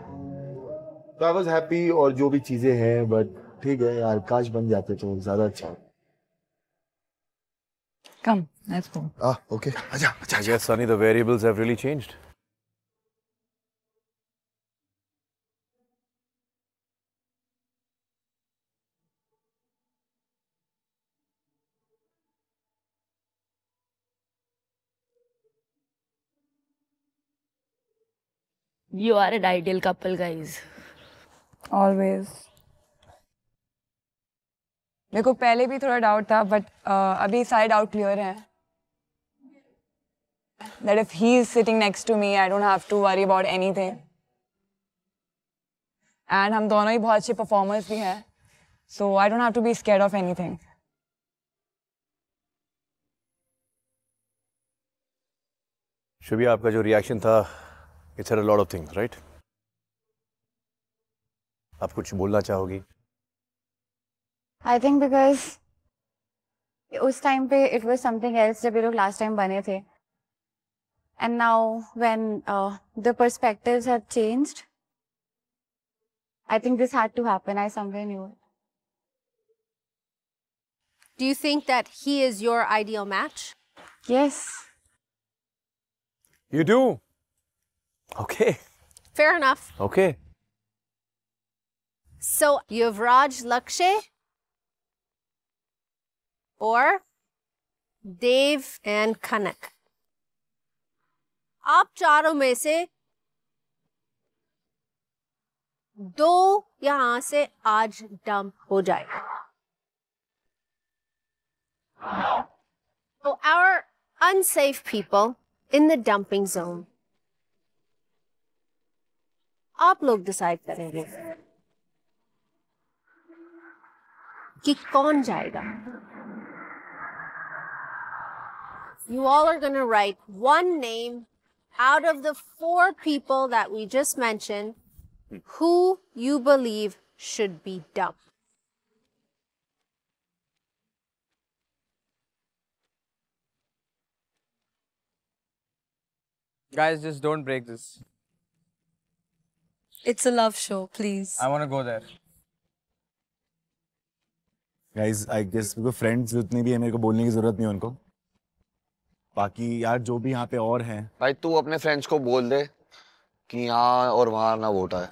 तो आई वाज हैप्पी और जो भी चीजें हैं बट ठीक है यार काश बन जाते तो ज्यादा अच्छा come let's go ah okay acha अच्छा, acha अच्छा, yes sunny the variables have really changed You are an ideal couple, guys. Always. मेरे को पहले भी थोड़ा डाउट था बट uh, अभी सारे डाउट क्लियर हैं that if he is sitting next to me, I don't have to worry about anything. And हम दोनों ही बहुत अच्छे performers भी हैं, so I don't have to be scared of anything. शुभी आपका जो रिएक्शन था It said a lot of things, right? आप कुछ बोलना चाहोगी? I think because उस time it was something else जब ये लोग last time बने थे and now when uh, the perspectives have changed I think this had to happen. I somewhere knew it. Do you think that he is your ideal match? Yes. You do? Okay. Fair enough. Okay. So Yuvraj Lakshay or Dave and Kanak. आप चारों में से दो यहां से आज dump हो जाएगा. So our unsafe people in the dumping zone आप लोग डिसाइड करेंगे you all are going to write one name out of the four people that we just mentioned who you believe should be dumped. Guys, just don't break this. It's a love show, please. I want to go there. Guys I guess मेरे friends जितने भी है मेरे को बोलने की जरूरत नहीं है उनको बाकी यार जो भी यहाँ पे और हैं भाई तू अपने फ्रेंड्स को बोल दे कि यहाँ और वहाँ ना वोट आए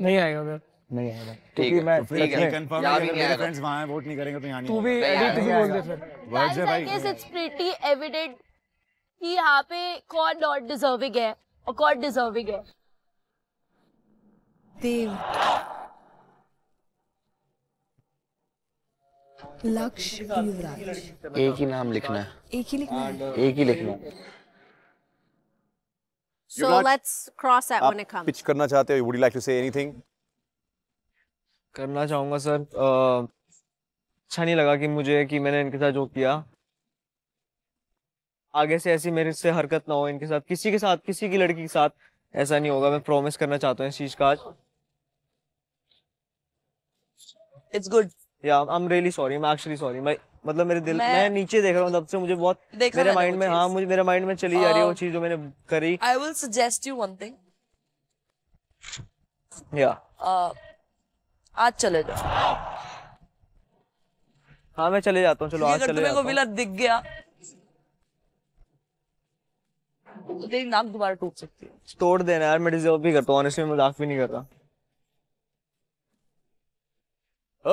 नहीं आएगा मेरा नहीं आएगा ठीक है मैं तो ठीक है कंफर्म है अगर मेरे फ्रेंड्स वहां वोट नहीं करेंगे तो यहां नहीं तू भी एडी तू भी बोल दे फिर वर्ड्स है भाई इट्स प्रीटी एविडेंट कि यहाँ पे कौन नॉट डिजर्विंग है और गॉड डिजर्विंग है देव लक्ष्य युवराज एक ही नाम लिखना है एक ही लिखना है एक ही लिखना है So let's cross that when it pitch करना चाहते हो? Would you like to say anything करना चाहूंगा सर अच्छा नहीं लगा कि मुझे कि मैंने इनके साथ जो किया आगे से ऐसी मेरे से हरकत ना हो इनके साथ किसी के साथ किसी की लड़की के साथ ऐसा नहीं होगा मैं प्रॉमिस करना चाहता हूँ इस चीज का आज इट्स गुड या I am really sorry I am actually sorry मैं मतलब मेरे दिल मैं, मैं नीचे देख रहा हूँ तब से मुझे बहुत मेरे माइंड में हाँ मुझे मेरे माइंड में चली जा रही है वो um, चीज जो मैंने करी I will suggest you one thing या uh, आज चले जाओ हाँ मैं चले जाता हूँ चलो आज चले जाता हूँ दिख गया तेरी नाक दोबारा टूट सकती है तोड़ देना यार मैं डिजर्व भी करता हूँ ऑनेस्टली मजाक भी नहीं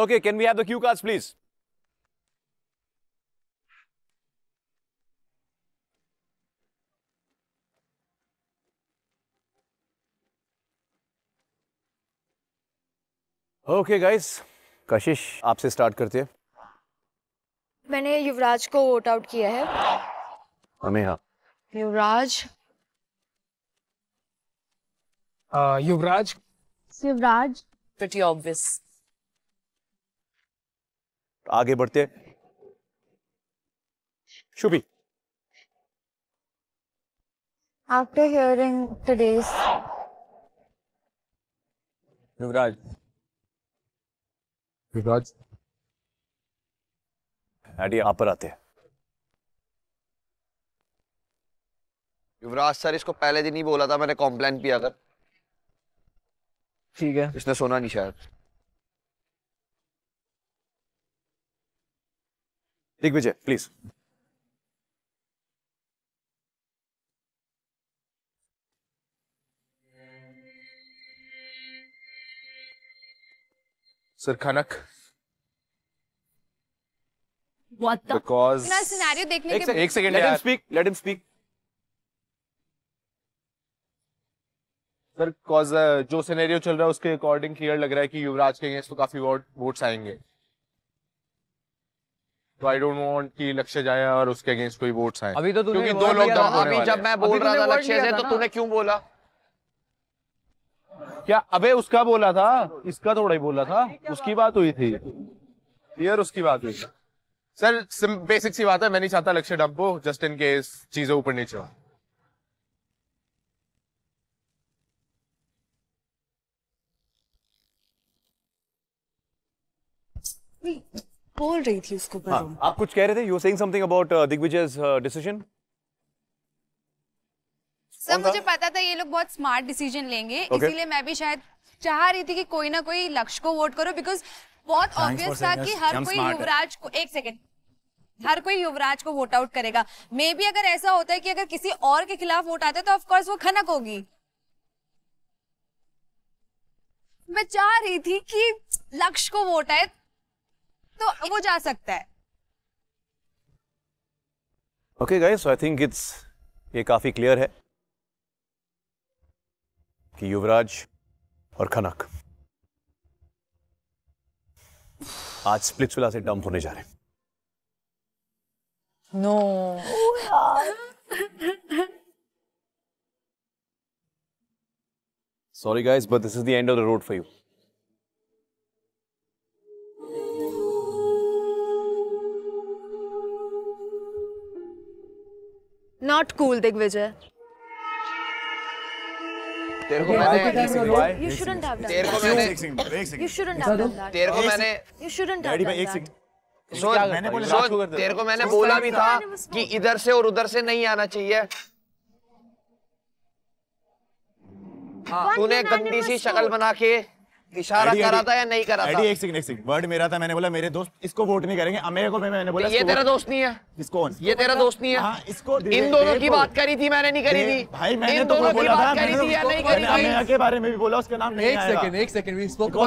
okay can we have the cue cards please okay guys Kashish आपसे स्टार्ट करते हैं मैंने युवराज को वोट आउट किया है हमें हाँ Uh, युवराज युवराज युवराज प्रति ऑब्वियस आगे बढ़ते Shubhi after hearing today's Yuvraj Yuvraj Adi यहाँ पर आते हैं युवराज सर इसको पहले दिन ही बोला था मैंने कॉम्प्लेन किया कर ठीक है इसने सोना नहीं शायद ठीक Vijay please sir Khanak What the? Because. Scenario देखने के. एक second. Let him speak. Let him speak. Sir because uh, जो सिनेरियो चल रहा है उसके अकॉर्डिंग क्लियर लग रहा है कि युवराज के अगेंस्ट तो काफी वोट्स आएंगे तो आई डोंट वांट कि लक्ष्य जाए और उसके अगेंस्ट कोई वोट्स आए अभी तो तूने क्योंकि दो लोग दम अभी जब मैं बोल रहा था लक्ष्य से तो तूने क्यों बोला क्या अबे उसका बोला था इसका थोड़ा ही बोला था उसकी बात हुई थी क्लियर उसकी बात हुई सर बेसिक सी बात है मैं नहीं चाहता लक्ष्य डब्बो जस्ट इन केस चीजें ऊपर नीचे हो बोल रही थी उसको हाँ, आप कुछ कह रहे थे you saying something about decision sir मुझे पता था ये लोग बहुत स्मार्ट डिसीजन लेंगे okay. इसीलिए मैं भी शायद चाह रही थी कि कोई ना कोई लक्ष्य को वोट करो बिकॉज बहुत ऑब्वियस था कि हर कोई युवराज को एक सेकेंड हर कोई युवराज को वोट आउट करेगा मे भी अगर ऐसा होता है कि अगर किसी और के खिलाफ वोट आता है तो ऑफकोर्स वो खनक होगी मैं चाह रही थी कि लक्ष्य को वोट आए तो वो जा सकता है okay guys I think it's ये काफी क्लियर है कि युवराज और खनक आज स्प्लिट्सविला से डंप होने जा रहे हैं no sorry guys, but this is the end of the road for you not cool Digvijay तेरे को मैंने यू शुडंट हैव डन तेरे को मैंने यू शुडंट हैव डन तेरे को मैंने यू शुडंट हैव डन मैंने तेरे को मैंने बोला भी था कि इधर से और उधर से नहीं आना चाहिए तूने गंदी सी शक्ल बना के इशारा करा था या नहीं करा था एक एक वर्ड मेरा था मैंने बोला मेरे दोस्त इसको वोट नहीं करेंगे को मैंने बोला ये तेरा दोस्त नहीं है इसको ये तेरा दोस्त नहीं है इसको इन दोनों की बात करी थी मैंने नहीं करी थी भाई मैंने तो बोला था तो के बारे में भी बोला उसका नाम एक सेकंड एक सेकंड वी स्पोक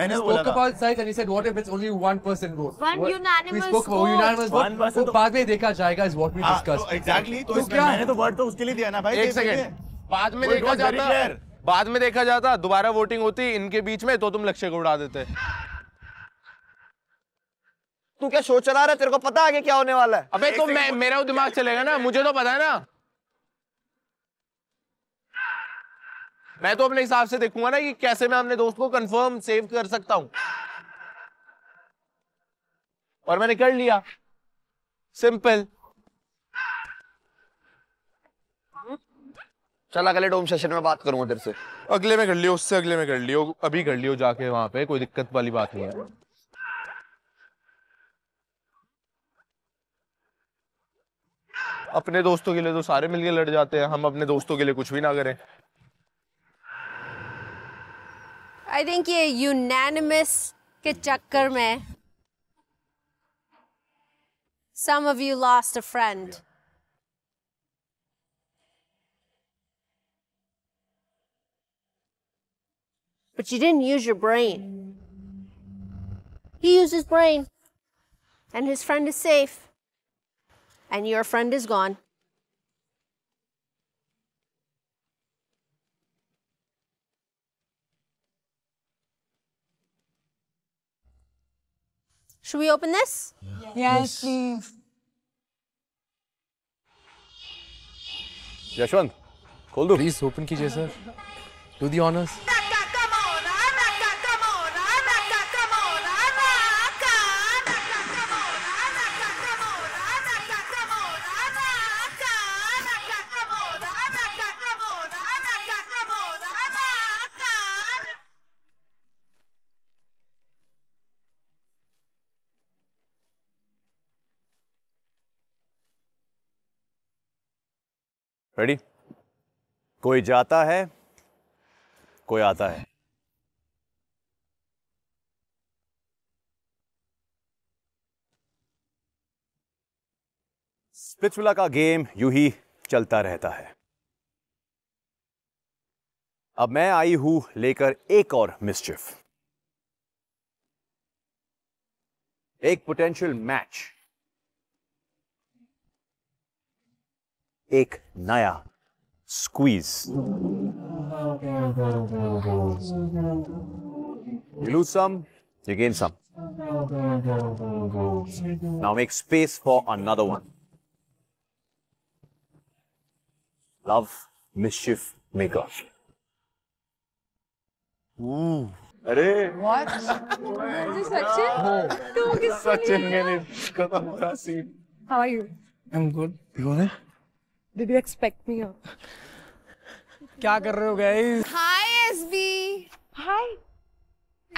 मैंने and said what if it's only one person vote one unanimous vote unanimous vote बाद में देखा जाएगा is what we discuss exactly तो, तो, तो मैंने तो वर्ड तो उसके लिए दिया ना भाई एक सेकंड बाद में देखा जाता है बाद में देखा जाता दोबारा वोटिंग होती इनके बीच में तो तुम लक्ष्य को उड़ा देते तू क्या सोच रहा है तेरे को पता आगे क्या होने वाला है अबे तो मैं मेरा दिमाग चलेगा ना मुझे तो पता है ना मैं तो अपने हिसाब से देखूंगा ना कि कैसे मैं अपने दोस्त को कंफर्म सेव कर सकता हूं और मैंने कर लिया सिंपल चल अगले डोम सेशन में बात करूंगा तेरे से अगले में कर लियो उससे अगले में कर लियो अभी कर लियो जाके वहां पे कोई दिक्कत वाली बात नहीं है अपने दोस्तों के लिए तो सारे मिलके लड़ जाते हैं हम अपने दोस्तों के लिए कुछ भी ना करें आई थिंक ये यूनैनिमस के चक्कर में some of you lost a friend But you didn't use your brain. He used his brain. And his friend is safe. And your friend is gone. Should we open this? Yes, yes please. Yashwant, खोल दो please open कीजिए sir Do the honors. Ready कोई जाता है कोई आता है spatula का गेम यू ही चलता रहता है अब मैं आई हूं लेकर एक और मिस्चिफ एक पोटेंशियल मैच एक नया squeeze You lose some, you gain some. Now make space for another one. Love, mischief, maker. Ooh. अरे व्हाट सचिन तुम किस सचिन मैंने खत्म हो रहा scene how are you I am good you all Did you expect me? क्या कर रहे हो guys? Hi SB. Hi.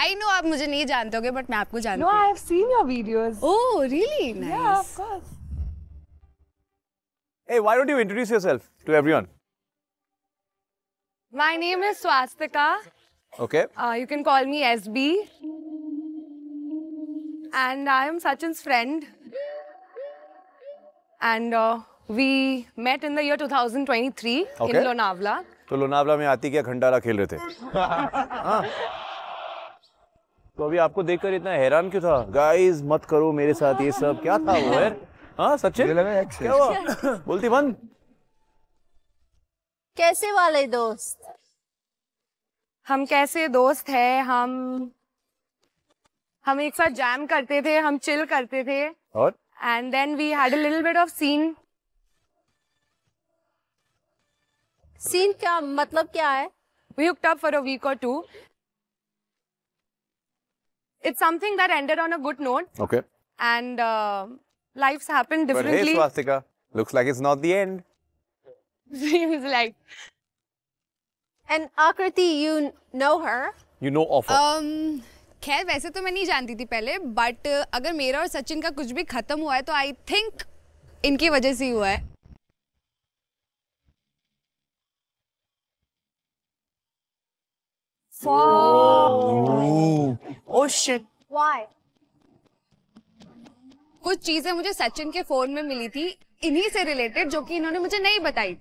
I know आप मुझे नहीं जानते होगे बट मैं आपको जानती हूँ. No, I have seen your videos. Oh, really? Nice. Yeah, of course. Hey, why don't you introduce yourself to everyone? My name is Swastika. Okay. Uh, you can call me SB. And I am Sachin's friend. And uh, We met in the year 2023 okay. in Lonavala. तो लोनावला में आती क्या खंडाला खेल रहे थे हाँ। तो अभी आपको देखकर इतना हैरान क्यों था गाइस मत करो मेरे साथ ये सब क्या था वो यार हाँ सचिन क्या हुआ बोलती बंद कैसे वाले दोस्त हम कैसे दोस्त है हम हम एक साथ जैम करते थे हम चिल करते थे और and then we had a little bit of scene scene क्या मतलब क्या है we hooked up for a week और to it's something that ended on a good note okay and life's happened differently looks like it's not the end seems like and Akriti you know her you know of um खैर वैसे तो मैं नहीं जानती थी पहले but अगर मेरा और सचिन का कुछ भी खत्म हुआ है तो आई थिंक इनकी वजह से ही हुआ है Oh, कुछ चीजें मुझे सचिन के फोन में मिली थी इन्हीं से रिलेटेड जो कि इन्होंने मुझे नहीं बताई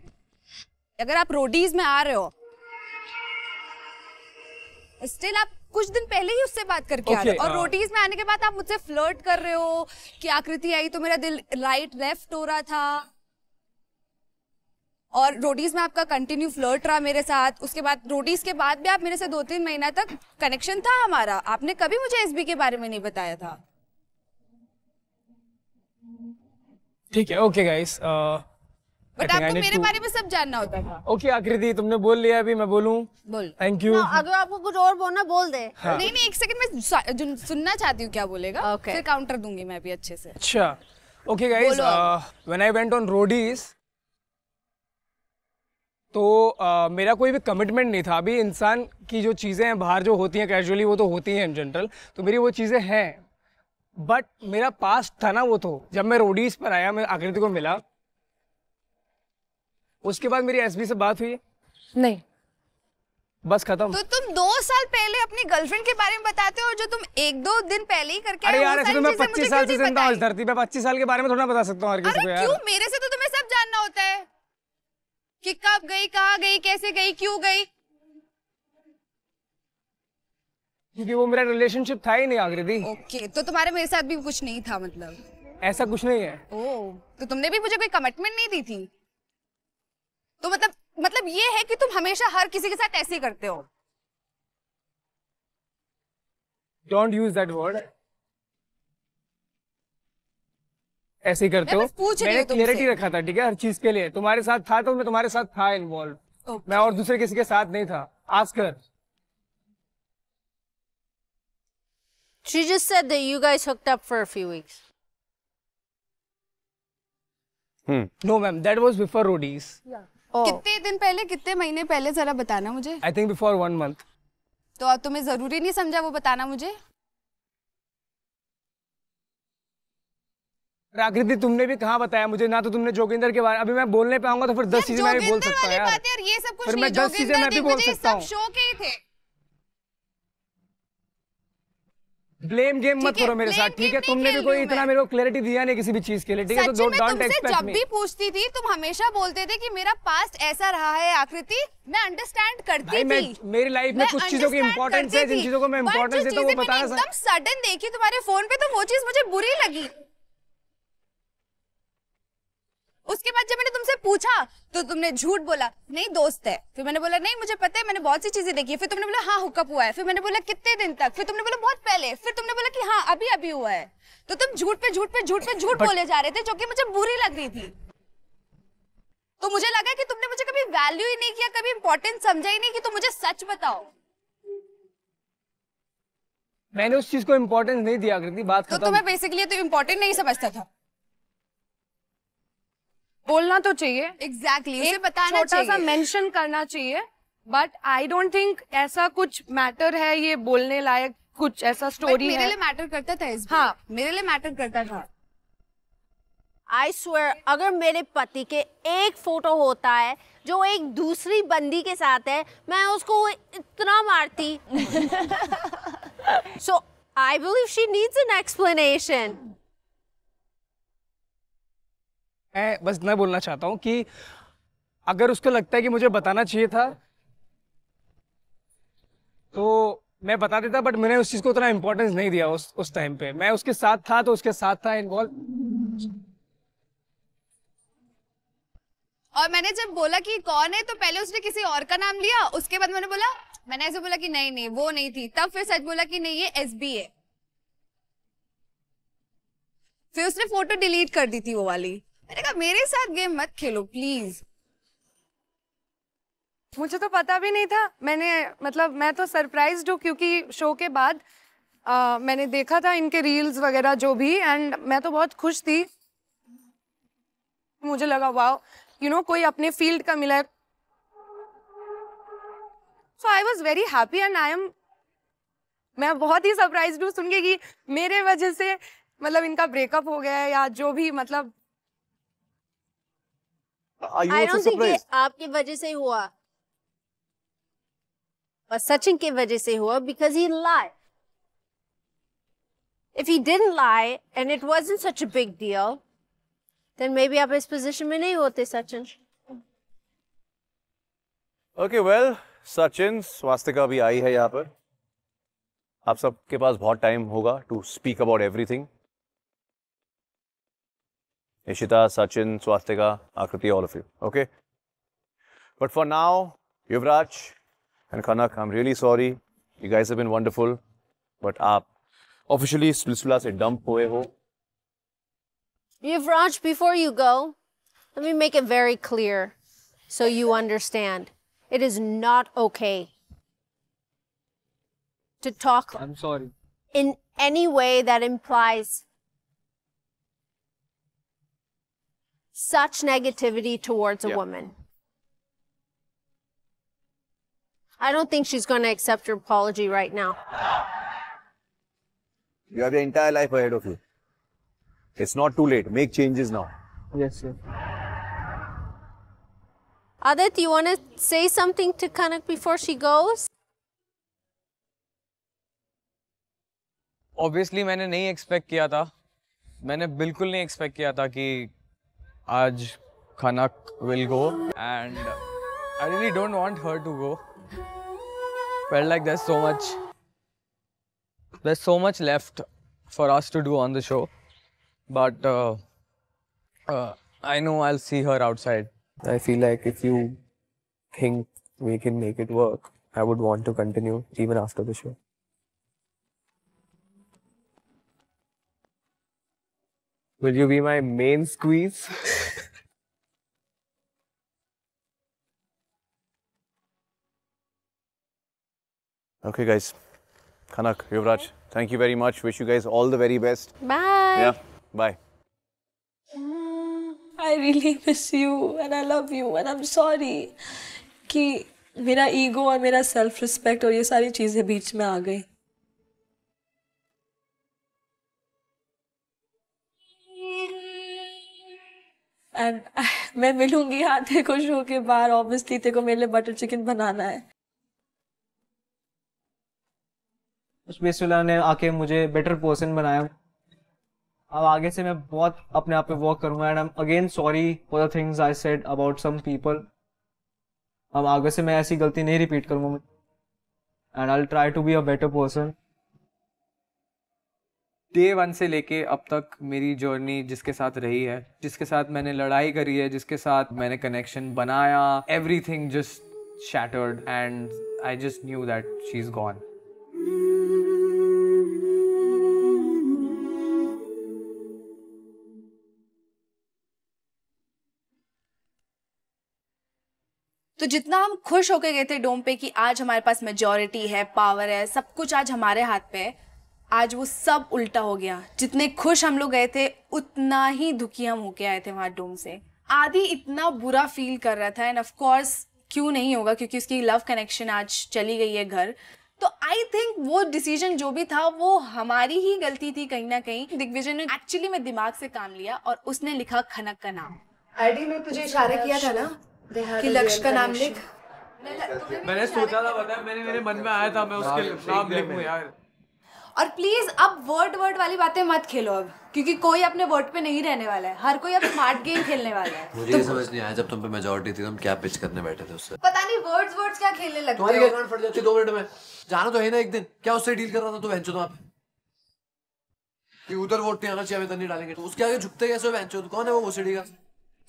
अगर आप रोडीज में आ रहे हो स्टिल आप कुछ दिन पहले ही उससे बात करके okay, आ रहे हो और रोटीज हाँ। में आने के बाद आप मुझसे फ्लर्ट कर रहे हो कि आकृति आई तो मेरा दिल राइट लेफ्ट हो रहा था और रोटीज़ में आपका कंटिन्यू फ्लर्ट रहा मेरे साथ उसके बाद रोटीज़ के बाद भी आप मेरे से दो तीन महीना तक कनेक्शन था हमारा आपने कभी मुझे एस के बारे में नहीं बताया था ठीक है ओके गाइस बट आपको मेरे बारे में सब जानना होता था ओके आकृति तुमने बोल लिया अभी मैं बोलूं बोल थैंक यू अगर आपको कुछ और बोलना बोल दे हाँ. नहीं नहीं एक सेकंड में सुनना चाहती हूँ क्या बोलेगा okay. फिर काउंटर दूंगी मैं भी अच्छे से अच्छा okay guys when I went on Roadies तो आ, मेरा कोई भी कमिटमेंट नहीं था अभी इंसान की जो चीज़ें हैं बाहर जो होती हैं कैजुअली वो तो होती हैं इन जनरल तो मेरी वो चीज़ें हैं बट मेरा पास था ना वो तो जब मैं रोडीज पर आया मैं आकृति को मिला उसके बाद मेरी एसबी से बात हुई नहीं बस खत्म तो तुम दो साल पहले अपनी गर्लफ्रेंड के बारे में बताते हो जो तुम एक दो दिन पहले ही करके अरे यार तो मैं पच्चीस साल से जिंदा हूँ इस धरती पे पच्चीस साल के बारे में थोड़ा बता सकता हूँ मेरे से तो तुम्हें सब जानना होता है कि कब गई कहा गई कैसे गई क्यों गई क्योंकि वो मेरा रिलेशनशिप था ही नहीं आकृति ओके okay, तो तुम्हारे मेरे साथ भी कुछ नहीं था मतलब ऐसा कुछ नहीं है ओ oh, तो तुमने भी मुझे कोई कमिटमेंट नहीं दी थी तो मतलब मतलब ये है कि तुम हमेशा हर किसी के साथ ऐसे करते हो डोंट यूज दैट वर्ड ऐसे ही करते हो मैंने क्लियरिटी रखा था ठीक है हर चीज के लिए तुम्हारे साथ था तो मैं तुम्हारे साथ था इन्वॉल्व मैं और दूसरे किसी के साथ नहीं था आस्कर She just said that you guys hooked up for a few weeks. Hmm. No, ma'am, that was before Roadies. Yeah. Oh. कितने दिन पहले कितने महीने पहले जरा बताना मुझे I think before one month. तो तुम्हें जरूरी नहीं समझा वो बताना मुझे प्राकृति तुमने भी कहा बताया मुझे ना तो तुमने जोगिंदर के बारे अभी मैं बोलने पे आऊंगा तो फिर दस चीजें मैं भी बोल सकता हूँ यार फिर मैं दस चीजें मैं भी बोल सकता हूँ ब्लेम गेम मत करो मेरे साथ ठीक है तुमने भी कोई इतना मेरे को क्लैरिटी दिया नहीं किसी भी चीज के लिए ठीक है तो डोंट एक्सपेक्ट जब भी पूछती थी तुम हमेशा बोलते थे कि मेरा पास्ट ऐसा रहा है आकृति मैं अंडरस्टैंड करती थी मैं, मेरी लाइफ में कुछ चीजों की इम्पोर्टेंस है जिन चीजों को मैं इम्पोर्टेंस देता हूँ वो बताया सडन देखी तुम्हारे फोन पे तो वो चीज मुझे बुरी लगी उसके बाद जब मैंने तुमसे पूछा तो तुमने झूठ बोला नहीं दोस्त है फिर मैंने बोला नहीं मुझे पता है मैंने बहुत सी चीजें देखी है फिर तुमने बोला हाँ हुकअप हुआ है फिर मैंने बोला कितने दिन तक फिर तुमने बोला बहुत पहले फिर तुमने बोला कि हाँ अभी अभी हुआ है तो तुम झूठ पे झूठ पे झूठ पे झूठ बोले जा रहे थे जो कि मुझे बुरी लग रही थी तो मुझे लगा कि तुमने मुझे कभी वैल्यू ही नहीं किया कभी इंपॉर्टेंस समझा ही नहीं कि तुम मुझे सच बताओ मैंने उस चीज को इम्पोर्टेंस नहीं दिया करती बात तो तुम्हें बेसिकली तो इम्पोर्टेंट तो नहीं समझता था बोलना तो चाहिए एग्जैक्टली exactly, उसे बताना छोटा सा मेंशन करना चाहिए बट आई डोंट थिंक ऐसा कुछ मैटर है ये बोलने लायक कुछ ऐसा स्टोरी मेरे लिए मैटर करता था इस हाँ मेरे लिए मैटर करता था आई स्वेयर अगर मेरे पति के एक फोटो होता है जो एक दूसरी बंदी के साथ है मैं उसको इतना मारती so I believe she needs an explanation मैं बस इतना बोलना चाहता हूँ कि अगर उसको लगता है कि मुझे बताना चाहिए था तो मैं बता देता बट मैंने उस चीज़ को उतना इम्पोर्टेंस नहीं दिया उस उस टाइम पे मैं उसके साथ था तो उसके साथ था इन्वॉल्व और मैंने जब बोला कि कौन है तो पहले उसने किसी और का नाम लिया उसके बाद मैंने बोला मैंने ऐसे बोला कि नहीं नहीं वो नहीं थी तब फिर सच बोला कि नहीं ये एस है फिर उसने फोटो डिलीट कर दी थी वो वाली मैंने कहा मेरे साथ गेम मत खेलो प्लीज मुझे तो पता भी नहीं था मैंने मतलब मैं तो सरप्राइज हूँ क्योंकि शो के बाद आ, मैंने देखा था इनके रील्स वगैरह जो भी एंड मैं तो बहुत खुश थी मुझे लगा वाओ यू नो कोई अपने फील्ड का मिला so I was very happy and I am मैं बहुत ही सरप्राइज हूँ सुन के कि मेरे वजह से मतलब इनका ब्रेकअप हो गया है या जो भी मतलब आपकी वजह से हुआ पर सचिन के वजह से हुआ because he lied if he didn't lie and it was in such big deal then maybe आप इस पोजिशन में नहीं होते सचिन ओके वेल सचिन स्वास्थ्य भी आई है यहाँ पर आप सबके पास बहुत टाइम होगा to speak about everything Nishita, Sachin, Swastika, Akriti, all of you. Okay? But for now, Yuvraj and Kanak, I'm really sorry. You guys have been wonderful. But aap officially Splitsula se dump hoye ho. Yuvraj, before you go, let me make it very clear so you understand. It is not okay to talk. I'm sorry. In any way that implies such negativity towards a woman. I don't think she's going to accept your apology right now. You have your entire life ahead of you. It's not too late. Make changes now. Yes, sir. Adit, you want to say something to Kanak before she goes? Obviously, didn't expect it. I didn't expect it था Aj Khanak will go and I really don't want her to go. Felt like there's so much there's so much left for us to do on the show. But uh, uh, I know I'll see her outside. I feel like if you think we can make it work, I would want to continue even after the show. Will you be my main squeeze? Okay, guys. Kanak, Yuvraj, okay. thank you very much. Wish you guys all the very best. Bye. Yeah, bye. I really miss you and I love you and I'm sorry कि मेरा ego और मेरा self respect और ये सारी चीज़ें बीच में आ गई एंड मैं मिलूंगी हाँ तेरे को शो के बाहर ऑब्वियसली तेरे को मेरे लिए बटर चिकन बनाना है स्पेसुला ने आके मुझे बेटर पर्सन बनाया अब आगे से मैं बहुत अपने आप पे वर्क करूंगा and I am again sorry for the things I said about some people अब आगे से मैं ऐसी गलती नहीं रिपीट करूंगा and I try to be a better person day one से लेके अब तक मेरी जर्नी जिसके साथ रही है जिसके साथ मैंने लड़ाई करी है जिसके साथ मैंने कनेक्शन बनाया everything just shattered and I just knew that she is gone तो जितना हम खुश होके गए थे डोम पे कि आज हमारे पास मेजोरिटी है पावर है सब कुछ आज हमारे हाथ पे है आज वो सब उल्टा हो गया जितने खुश हम लोग गए थे उतना ही दुखी हम होके आए थे वहां डोम से आदि इतना बुरा फील कर रहा था एंड ऑफकोर्स क्यों नहीं होगा क्योंकि उसकी लव कनेक्शन आज चली गई है घर तो आई थिंक वो डिसीजन जो भी था वो हमारी ही गलती थी कहीं ना कहीं दिग्विजय ने एक्चुअली में दिमाग से काम लिया और उसने लिखा खनक का नाम आईडी में तुझे इशारा किया था ना कि लक्ष्य का नाम लिख मैंने सोचा था पता मैंने मेरे मन में आया था मैं उसके नाम लिखूं यार और प्लीज अब वर्ड वर्ड वाली बातें मत खेलो अब क्योंकि कोई अपने वर्ड पे नहीं रहने वाला है हर कोई अब स्मार्ट गेम खेलने वाला है मुझे तो समझ नहीं आया जब तुम पे मेजोरिटी थी तुम तो क्या पिच करने बैठे थे उससे पता नहीं वर्ड्स वर्ड्स क्या खेलने लगते तुम्हारी गर्लफ्रेंड फट जाती दो मिनट में जाना तो है ना एक दिन क्या उससे डील कर रहा था तू वेंचो तो आप कि उधर वोट नहीं आना चाहिए आवेदन तो नहीं डालेंगे तो उसके आगे झुकते कैसे वेंचो कौन है वो सीढ़ी का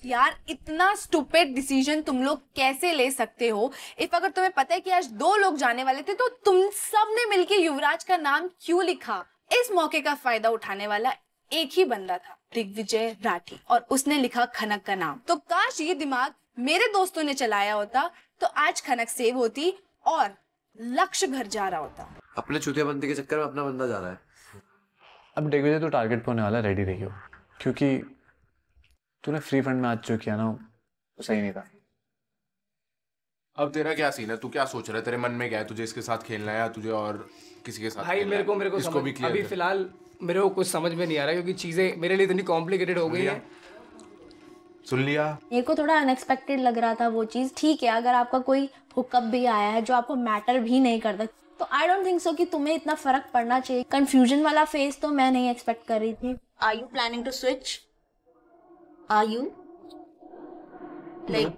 यार इतना स्टूपेड डिसीजन तुम लोग कैसे ले सकते हो इफ अगर तुम्हें पता है कि आज दो लोग जाने वाले थे तो तुम सब ने मिलकर युवराज का नाम क्यों लिखा इस मौके का फायदा उठाने वाला एक ही बंदा था दिग्विजय राठी और उसने लिखा खनक का नाम तो काश ये दिमाग मेरे दोस्तों ने चलाया होता तो आज खनक सेव होती और लक्ष्य घर जा रहा होता अपने चूतियाबंदी के चक्कर में अपना बंदा जा रहा है अब दिग्विजय तो टारगेट पर होने वाला रेडी रही हो क्योंकि तूने फ्री फंड में आज जो किया ना सही नहीं था अब तेरा क्या सीन है तू क्या सोच रहा है तेरे मन में क्या है तुझे इसके साथ खेलना है या तुझे और किसी के साथ भाई मेरे को मेरे को इसको भी अभी फिलहाल मेरे को कुछ समझ में नहीं आ रहा क्योंकि चीजें मेरे लिए इतनी कॉम्प्लिकेटेड हो गई है सुन लिया मेरे को थोड़ा अनएक्सपेक्टेड लग रहा था वो चीज ठीक है अगर आपका कोई हुकअप भी आया है जो आपको मैटर भी नहीं करता तो आई डोंट थिंक सो कि तुम्हें इतना फर्क पड़ना चाहिए कंफ्यूजन वाला फेस तो मैं नहीं एक्सपेक्ट कर रही थी are you planning to switch are you like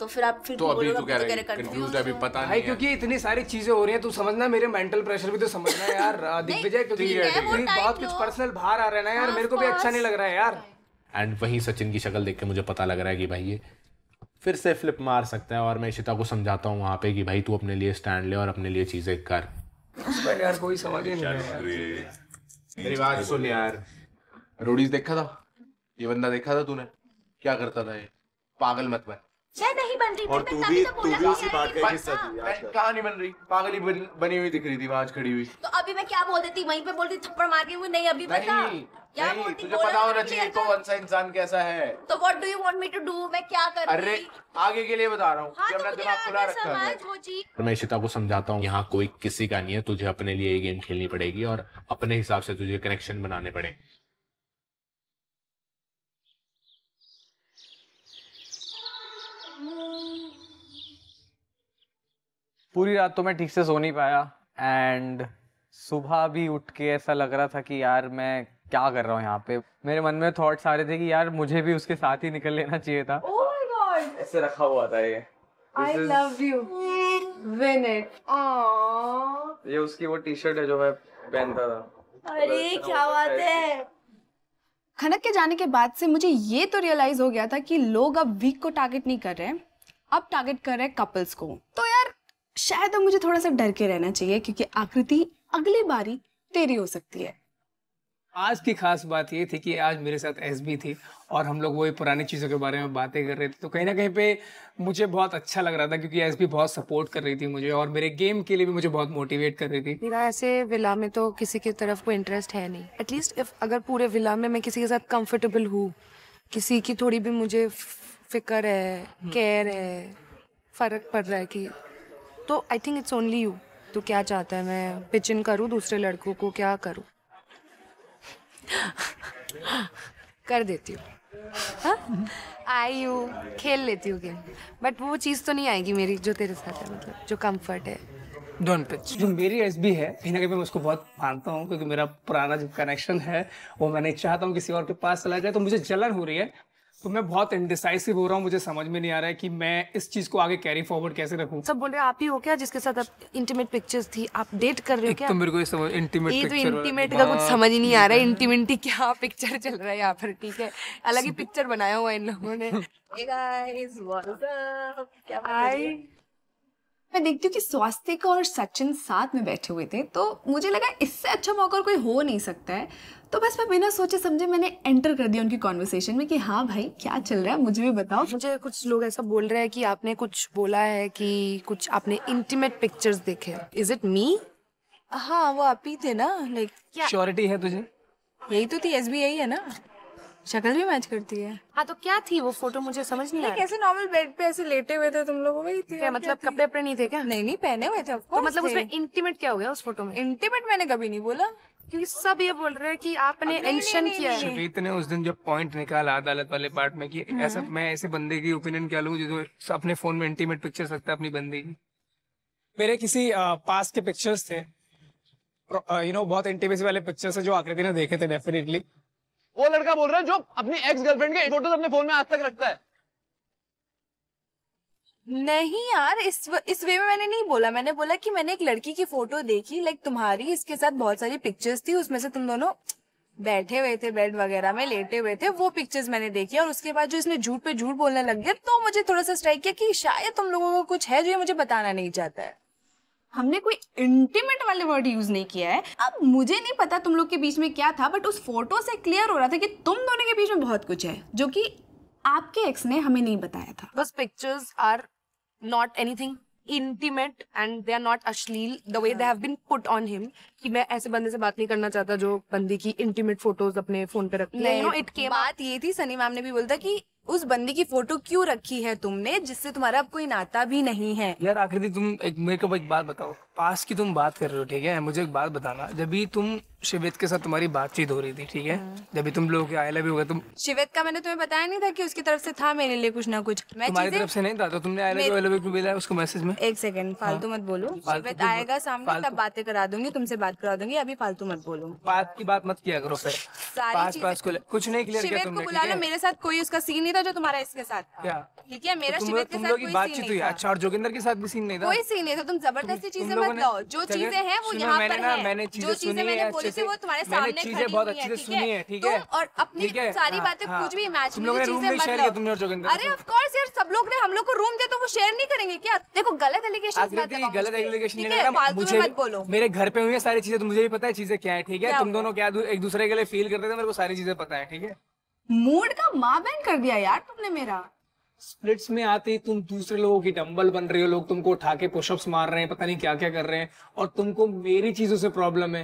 तो फिर आप फिर तो अभी तू तो तो कह रहे कंफ्यूज अभी पता नहीं भाई क्योंकि इतनी सारी चीजें हो रही हैं तू समझना मेरे मेंटल प्रेशर भी तो समझना यार दिग्विजय क्योंकि बहुत कुछ पर्सनल भार आ रहा है ना यार हाँ, मेरे को भी अच्छा नहीं लग रहा है यार एंड वहीं सचिन की शक्ल देख के मुझे पता लग रहा है कि भाई ये फिर से फ्लिप मार सकते हैं और मैं इशिता को समझाता हूँ वहाँ पे कि भाई तू अपने लिए स्टैंड ले और अपने लिए चीजें कर यार कोई समझ ही नहीं मेरी बात सुन यार रोडीज देखा था ये बंदा देखा था तूने क्या करता था ये पागल मत बन मैं नहीं बन रही तो कहा नहीं बन रही बनी हुई दिख रही थी खड़ी हुई तो अभी मैं क्या बोल देती वहीं पे थप्पड़ मार के इंसान कैसा है तो do you me too do मैं क्या कर अरे आगे के लिए बता रहा हूँ हाँ, तो दिमाग खुला रखा मैं को समझाता हूँ यहाँ कोई किसी का नहीं है तुझे अपने लिए ये गेम खेलनी पड़ेगी और अपने हिसाब से तुझे कनेक्शन बनाने पड़ेगा पूरी रात तो मैं ठीक से सो नहीं पाया एंड सुबह भी उठ के ऐसा लग रहा था कि यार मैं क्या कर रहा हूँ यहाँ पे मेरे मन में थॉट्स आ रहे थे कि यार मुझे भी उसके साथ ही निकल लेना चाहिए था oh ऐसे रखा हुआ था ये I love you win it ये उसकी वो टी शर्ट है जो मैं पहनता था अरे तो क्या बात है खनक के जाने के बाद से मुझे ये तो रियलाइज हो गया था कि लोग अब वीक को टारगेट नहीं कर रहे हैं अब टारगेट कर रहे हैं कपल्स को तो यार शायद अब मुझे थोड़ा सा डर के रहना चाहिए क्योंकि आकृति अगली बारी तेरी हो सकती है आज की खास बात ये थी कि आज मेरे साथ एस बी थी और हम लोग वही पुरानी चीज़ों के बारे में बातें कर रहे थे तो कहीं ना कहीं पे मुझे बहुत अच्छा लग रहा था क्योंकि एस बी बहुत सपोर्ट कर रही थी मुझे और मेरे गेम के लिए भी मुझे बहुत मोटिवेट कर रही थी मेरा ऐसे विला में तो किसी की तरफ कोई इंटरेस्ट है नहीं एटलीस्ट इफ अगर पूरे विला में मैं किसी के साथ कंफर्टेबल हूँ किसी की थोड़ी भी मुझे फिक्र है केयर हम्म। है फ़र्क पड़ रहा है कि तो I think it's only you तो क्या चाहता है मैं पिचिन करूँ दूसरे लड़कों को क्या करूँ कर देती हूँ हाँ? आई यू खेल लेती हूँ गेम बट वो चीज़ तो नहीं आएगी मेरी जो तेरे साथ है मतलब जो कंफर्ट है डोंट पिच जो मेरी एस बी है कहीं ना कहीं मैं उसको बहुत मानता हूँ क्योंकि मेरा पुराना जो कनेक्शन है वो मैं नहीं चाहता हूँ किसी और के पास चला जाए तो मुझे जलन हो रही है तो मैं बहुत इंडिसाइसिव हो रहा हूँ मुझे समझ में नहीं आ रहा है कि मैं इस चीज को आगे कैरी फॉरवर्ड कैसे रखूँ सब बोल रहे आप ही हो क्या जिसके साथ आप इंटीमेट पिक्चर्स थी आप डेट कर रहे हो क्या तो मेरे को ये समझ इंटीमेट ये तो इंटीमेट का कुछ समझ ही नहीं आ रहा है इंटीमेटी क्या पिक्चर चल रहा है यहाँ पर ठीक है अलग ही पिक्चर बनाया हुआ इन लोगों ने मैं देखती हूँ कि स्वास्थ्य और सचिन साथ में बैठे हुए थे तो मुझे लगा इससे अच्छा मौका कोई हो नहीं सकता है तो बस मैं बिना सोचे समझे मैंने एंटर कर दिया उनकी कॉन्वर्सेशन में कि हाँ भाई क्या चल रहा है मुझे भी बताओ मुझे कुछ लोग ऐसा बोल रहे हैं कि आपने कुछ बोला है कि कुछ आपने इंटीमेट पिक्चर्स देखे इज इट मी हाँ वो आप ही थे ना लाइक like, श्योरिटी है तुझे यही तो थी एस है ना शक्ल भी मैच करती है हाँ तो क्या थी वो फोटो मुझे समझ नहीं like, कैसे नॉर्मल बेड पे ऐसे लेटे हुए थे तुम लोगों वही थे मतलब कपड़े अपने नहीं थे क्या नहीं नहीं पहने हुए थे तो मतलब उसमें इंटीमेट क्या हो गया उस फोटो में इंटीमेट मैंने कभी नहीं बोला क्योंकि सब ये बोल रहे हैं कि आपने एंशन किया है शफीत ने उस दिन जो पॉइंट निकाला अदालत वाले पार्ट में कि हाँ। ऐसा मैं ऐसे बंदे की ओपिनियन क्या लूं जो अपने फोन में इंटीमेट पिक्चर सकता है अपनी बंदे की मेरे किसी पास के पिक्चर्स थे यू नो बहुत इंटीमेसी वाले पिक्चर्स है जो आकृति ने देखे थे डेफिनेटली वो लड़का बोल रहा है जो अपनी एक्स गर्लफ्रेंड के फोटोज अपने फोन में आज तक रखता है नहीं यार इस व, इस वे में मैंने नहीं बोला मैंने बोला कि मैंने एक लड़की की फोटो देखी लाइक तुम्हारी इसके साथ बहुत सारी पिक्चर्स थी उसमें से तुम दोनों बैठे हुए थे बेड वगैरह में लेटे हुए थे वो पिक्चर्स मैंने देखी और उसके बाद जो इसने झूठ पे झूठ बोलने लग गया तो मुझे थोड़ा सा स्ट्राइक किया कि शायद तुम लोगों को कुछ है जो ये मुझे बताना नहीं चाहता है हमने कोई इंटीमेट वाले वर्ड यूज नहीं किया है अब मुझे नहीं पता तुम लोग के बीच में क्या था बट उस फोटो से क्लियर हो रहा था कि तुम दोनों के बीच में बहुत कुछ है जो कि आपके एक्स ने हमें नहीं बताया था बस pictures are not anything intimate and they are not अश्लील the way they have been put on him कि मैं ऐसे बंदे से बात नहीं करना चाहता जो बंदी की इंटीमेट फोटोज अपने फोन पे रखती है नो इट के बात ये थी सनी मैम ने भी बोलता कि उस बंदी की फोटो क्यों रखी है तुमने जिससे तुम्हारा अब कोई नाता भी नहीं है यार आखिर तुम एक मेरे को एक बात बताओ पास की तुम बात कर रहे हो ठीक है मुझे एक बात बताना जब भी तुम शिवेत के साथ तुम्हारी बातचीत हो रही थी ठीक है हाँ। जब भी तुम लोग आई लव यू तुम शिवेत का मैंने तुम्हें बताया नहीं था कि उसकी तरफ से था मेरे लिए कुछ ना कुछ मैं तुम्हारी तरफ से नहीं था तो तुमने आई लव यू आई मिला उसको मैसेज में एक सेकंड हाँ। फालतू मत बोलो शिवेत आएगा सामने तब बातें करा दूंगी तुमसे बात करा दूंगी अभी फालतू मत बोलो बात की बात मत किया करो फिर पास पास को कुछ नहीं क्लियर शिवेत को बुला लो मेरे साथ कोई उसका सीन नहीं था जो तुम्हारा इसके साथ ठीक है तो मेरा शिवेत के साथ कोई सीन नहीं था अच्छा और जोगिंदर के साथ भी सीन नहीं था कोई सीन नहीं था तुम जबरदस्ती चीजें जो तो चीजें हैं वो यहाँ पर है मैंने जो चीजें मैंने बोली थी वो तुम्हारे सामने चीजें बहुत अच्छी सुनी है ठीक है और अपनी सारी हाँ, बातें हाँ। कुछ भी इमेजिन अरे ऑफकोर्स यार सब लोग ने हम लोग को रूम दिया तो वो शेयर नहीं करेंगे क्या देखो गलत एलिगेशन गलत एलिगेशन मुझे बोलो मेरे घर पे हुई है सारी चीजें मुझे भी पता है चीजें क्या है ठीक है तुम दोनों क्या एक दूसरे के लिए फील करते थे मेरे को सारी चीजें पता है ठीक है मूड का माँ बहन कर दिया यार तुमने मेरा स्प्लिट्स में आते ही तुम दूसरे लोगों की डंबल बन रहे हो लोग तुमको उठा के पुशअप्स मार रहे हैं पता नहीं क्या क्या कर रहे हैं और तुमको मेरी चीजों से प्रॉब्लम है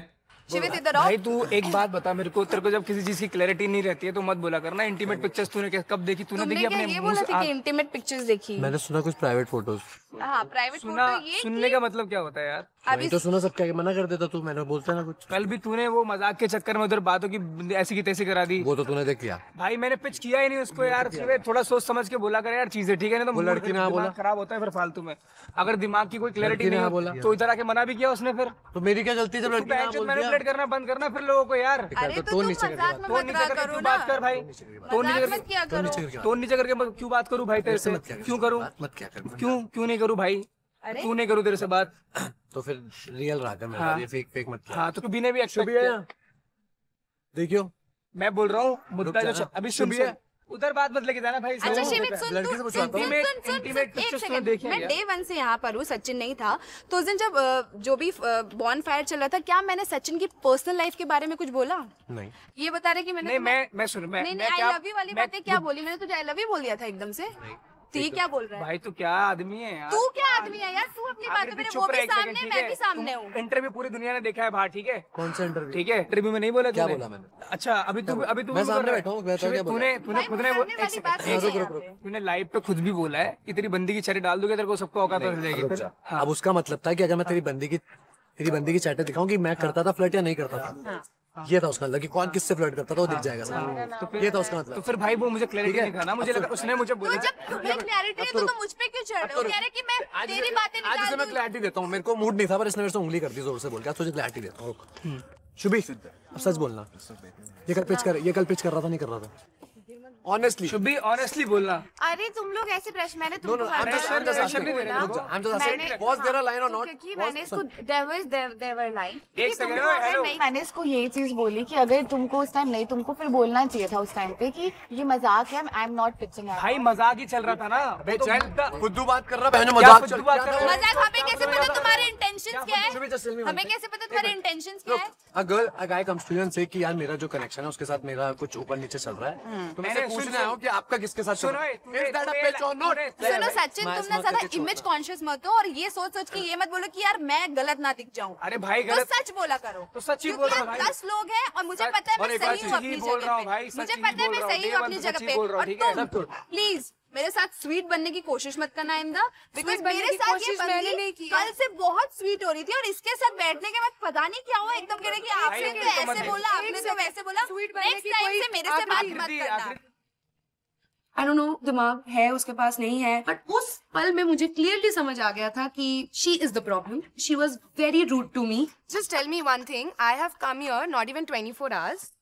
भाई तू एक बात बता मेरे को तेरे को जब किसी चीज की क्लैरिटी नहीं रहती है तो मत बोला करना इंटीमेट पिक्चर्स तूने कब देखी तूने देखी अपने बोला इंटीमेट पिक्चर्स देखी मैंने सुना कुछ प्राइवेट फोटोज प्राइवेट सुनने का मतलब क्या होता है यार अभी तो सुनो सब क्या मना कर देता तू मैंने बोलता ना कुछ कल भी तूने वो मजाक के चक्कर में उधर बातों की ऐसी की तैसी करा दी वो तो तूने देख लिया भाई मैंने पिच किया ही नहीं उसको तो यार थोड़ा सोच समझ के बोला कर यार चीजें ठीक है ना तो लड़की ना हाँ बोला खराब होता है फिर फालतू में अगर दिमाग की कोई क्लैरिटी नहीं हाँ बोला तो इधर आके मना भी किया उसने फिर तो मेरी क्या गलती हाँ मैनिपुलेट करना बंद करना फिर लोगों को यार तो, तो नीचे बात कर भाई तो नीचे करके क्यों बात करूँ भाई तेरे से क्यों करूँ क्यों क्यों नहीं करूँ भाई तू नहीं करूँ तेरे से बात तो फिर रियल रहा कर मेरा हाँ। ये फेक फेक मत हाँ तो तू बिना भी एक्शन भी आया देखियो मैं बोल रहा हूँ मुद्दा जो अभी सुन है उधर बात मत लेके जाना भाई अच्छा शिमित सुन लड़की से पूछता हूं इंटीमेट पिक्चर्स तो देखिए मैं डे 1 से यहां पर हूं सचिन नहीं था तो उस दिन जब जो भी बॉन फायर चल रहा था क्या मैंने सचिन की पर्सनल लाइफ के बारे में कुछ बोला नहीं ये बता रहे कि मैंने नहीं मैं मैं सुन मैं नहीं आई लव यू वाली बातें क्या बोली मैंने तो आई लव यू बोल दिया था एकदम से नहीं तो ये क्या बोल रहा है भाई तू क्या आदमी है यार तू क्या आदमी है यार तू अपनी बातों में वो भी सामने मैं भी सामने हूं इंटरव्यू पूरी दुनिया ने देखा है बाहर ठीक है कौन सा इंटरव्यू ठीक है इंटरव्यू में नहीं बोला क्या बोला मैंने अच्छा अभी तू अभी तू मैं सामने बैठा हूं हूँ तूने तूने खुद ने रुक रुक रुक तूने लाइव पे खुद भी बोला है कि तेरी बंदी की चरी डाल दोगे तेरे को सबको औकात मिल जाएगी फिर हाँ। अब उसका मतलब था कि अगर मैं तेरी हाँ। बंदी की तेरी बंदी की चैटें दिखाऊं कि मैं हाँ। करता था फ्लर्ट या नहीं करता था हाँ। ये था उसका मतलब कि कौन हाँ। किससे फ्लर्ट करता था वो दिख हाँ। जाएगा सर तो तो ये था उसका मतलब तो फिर भाई वो मुझे क्लैरिटी नहीं था ना मुझे लगा उसने मुझे बोला जब तुम्हें क्लैरिटी है तो तुम मुझ पे क्यों चढ़ रहे हो कह रहे कि मैं तेरी बातें निकाल दूं आज मैं क्लैरिटी देता हूं मेरे को मूड नहीं था पर इसने मेरे से उंगली कर दी जोर से बोल के आज तुझे क्लैरिटी देता हूं हम्म। शुभी अब सच बोलना ये कल पिच कर ये कल पिच कर रहा था नहीं कर रहा था ऑनेस्टली शुड बी ऑनेस्टली बोलना अरे तुम लोग ऐसे प्रश्न मैंने तुमको I am just I am just I I am am just just was there a line और नॉट क्योंकि मैंने इसको there was there were line एक सेकंड हेलो मैंने इसको ये चीज बोली कि अगर तुमको उस टाइम नहीं तुमको फिर बोलना चाहिए था उस टाइम पे कि ये मजाक है I am not pitching out भाई मजाक ही चल रहा था ना बे तो चल खुद्दू बात कर रहा बहनों मजाक चल रहा मजाक हमें कैसे पता तुम्हारे इंटेंशंस क्या है हमें कैसे पता तुम्हारे इंटेंशंस क्या है a girl a guy comes to you and say कि यार मेरा जो कनेक्शन है उसके साथ मेरा कुछ ऊपर नीचे चल रहा है हम्म। तो मैंने पूछना है कि आपका किसके साथ चल रहा है इज दैट अ सुनो सचिन तुम ना ज्यादा इमेज कॉन्शियस मत हो और ये सोच सोच के ये मत बोलो कि यार मैं गलत ना दिख जाऊं अरे भाई तो गलत सच बोला करो तो सच ही बोल रहा हूं 10 लोग हैं और मुझे पता है मैं सही हूं अपनी जगह पे मुझे पता है मैं सही हूं अपनी जगह पे और तुम प्लीज मेरे साथ स्वीट बनने की कोशिश मत करना आइंदा बिकॉज मेरे साथ ये मैंने नहीं की कल से बहुत स्वीट हो रही थी और इसके साथ बैठने के बाद पता नहीं क्या हुआ एकदम कह रहे तो की आपने तो ऐसे बोला आपने तो वैसे बोला स्वीट नेक्स्ट टाइम से मेरे से बात मत करना आई डोंट नो दिमाग है उसके पास नहीं है बट उस पल में मुझे क्लियरली समझ आ गया था कि she is the problem she was very rude to me just tell me one thing I have come your not even twenty four hours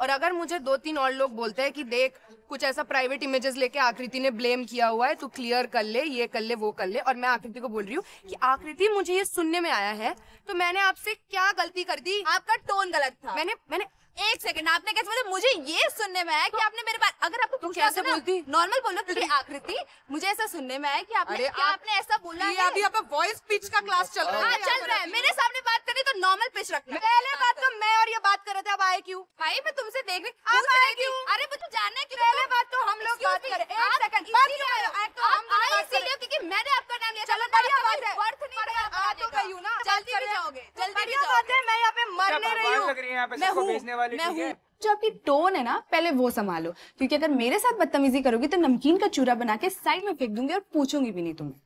और अगर मुझे दो तीन और लोग बोलते हैं कि देख कुछ ऐसा प्राइवेट इमेजेस लेके आकृति ने ब्लेम किया हुआ है तू क्लियर कर ले ये कर ले वो कर ले और मैं आकृति को बोल रही हूँ कि आकृति मुझे ये सुनने में आया है तो मैंने आपसे क्या गलती कर दी आपका टोन गलत था मैंने मैंने एक सेकंड आपने कैसे बोला मुझे ये सुनने में आया कि आपने मेरे पास अगर आपको तुम कैसे तो बोलती नॉर्मल बोलो क्योंकि आकृति मुझे ऐसा सुनने में आया कि आपने क्या आपने ऐसा बोला ये अभी आपका वॉइस पिच का क्लास चल रहा है हाँ, चल रहा है मेरे सामने बात करनी तो नॉर्मल पिच रखना पहले बात तो मैं और ये बात कर रहे थे अब आए क्यों भाई मैं तुमसे देख रही आप आए क्यों अरे मुझे तो जानना है पहले बात तो हम लोग बात करें एक सेकंड बात क्यों आए तो हम आए इसीलिए क्योंकि मैंने आपका नाम लिया चलो तो बढ़िया बात है वर्थ नहीं रहा बात तो कही ना जल्दी भी जाओगे जल्दी बात है मैं यहाँ पे मरने रही हूं मैं हूं मैं हूँ जो आपकी टोन है ना पहले वो संभालो क्योंकि अगर मेरे साथ बदतमीजी करोगी तो नमकीन का चूरा बना के साइड में फेंक दूंगी और पूछूंगी भी नहीं तुम्हें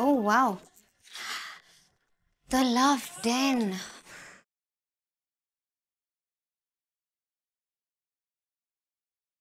Oh wow. The love den.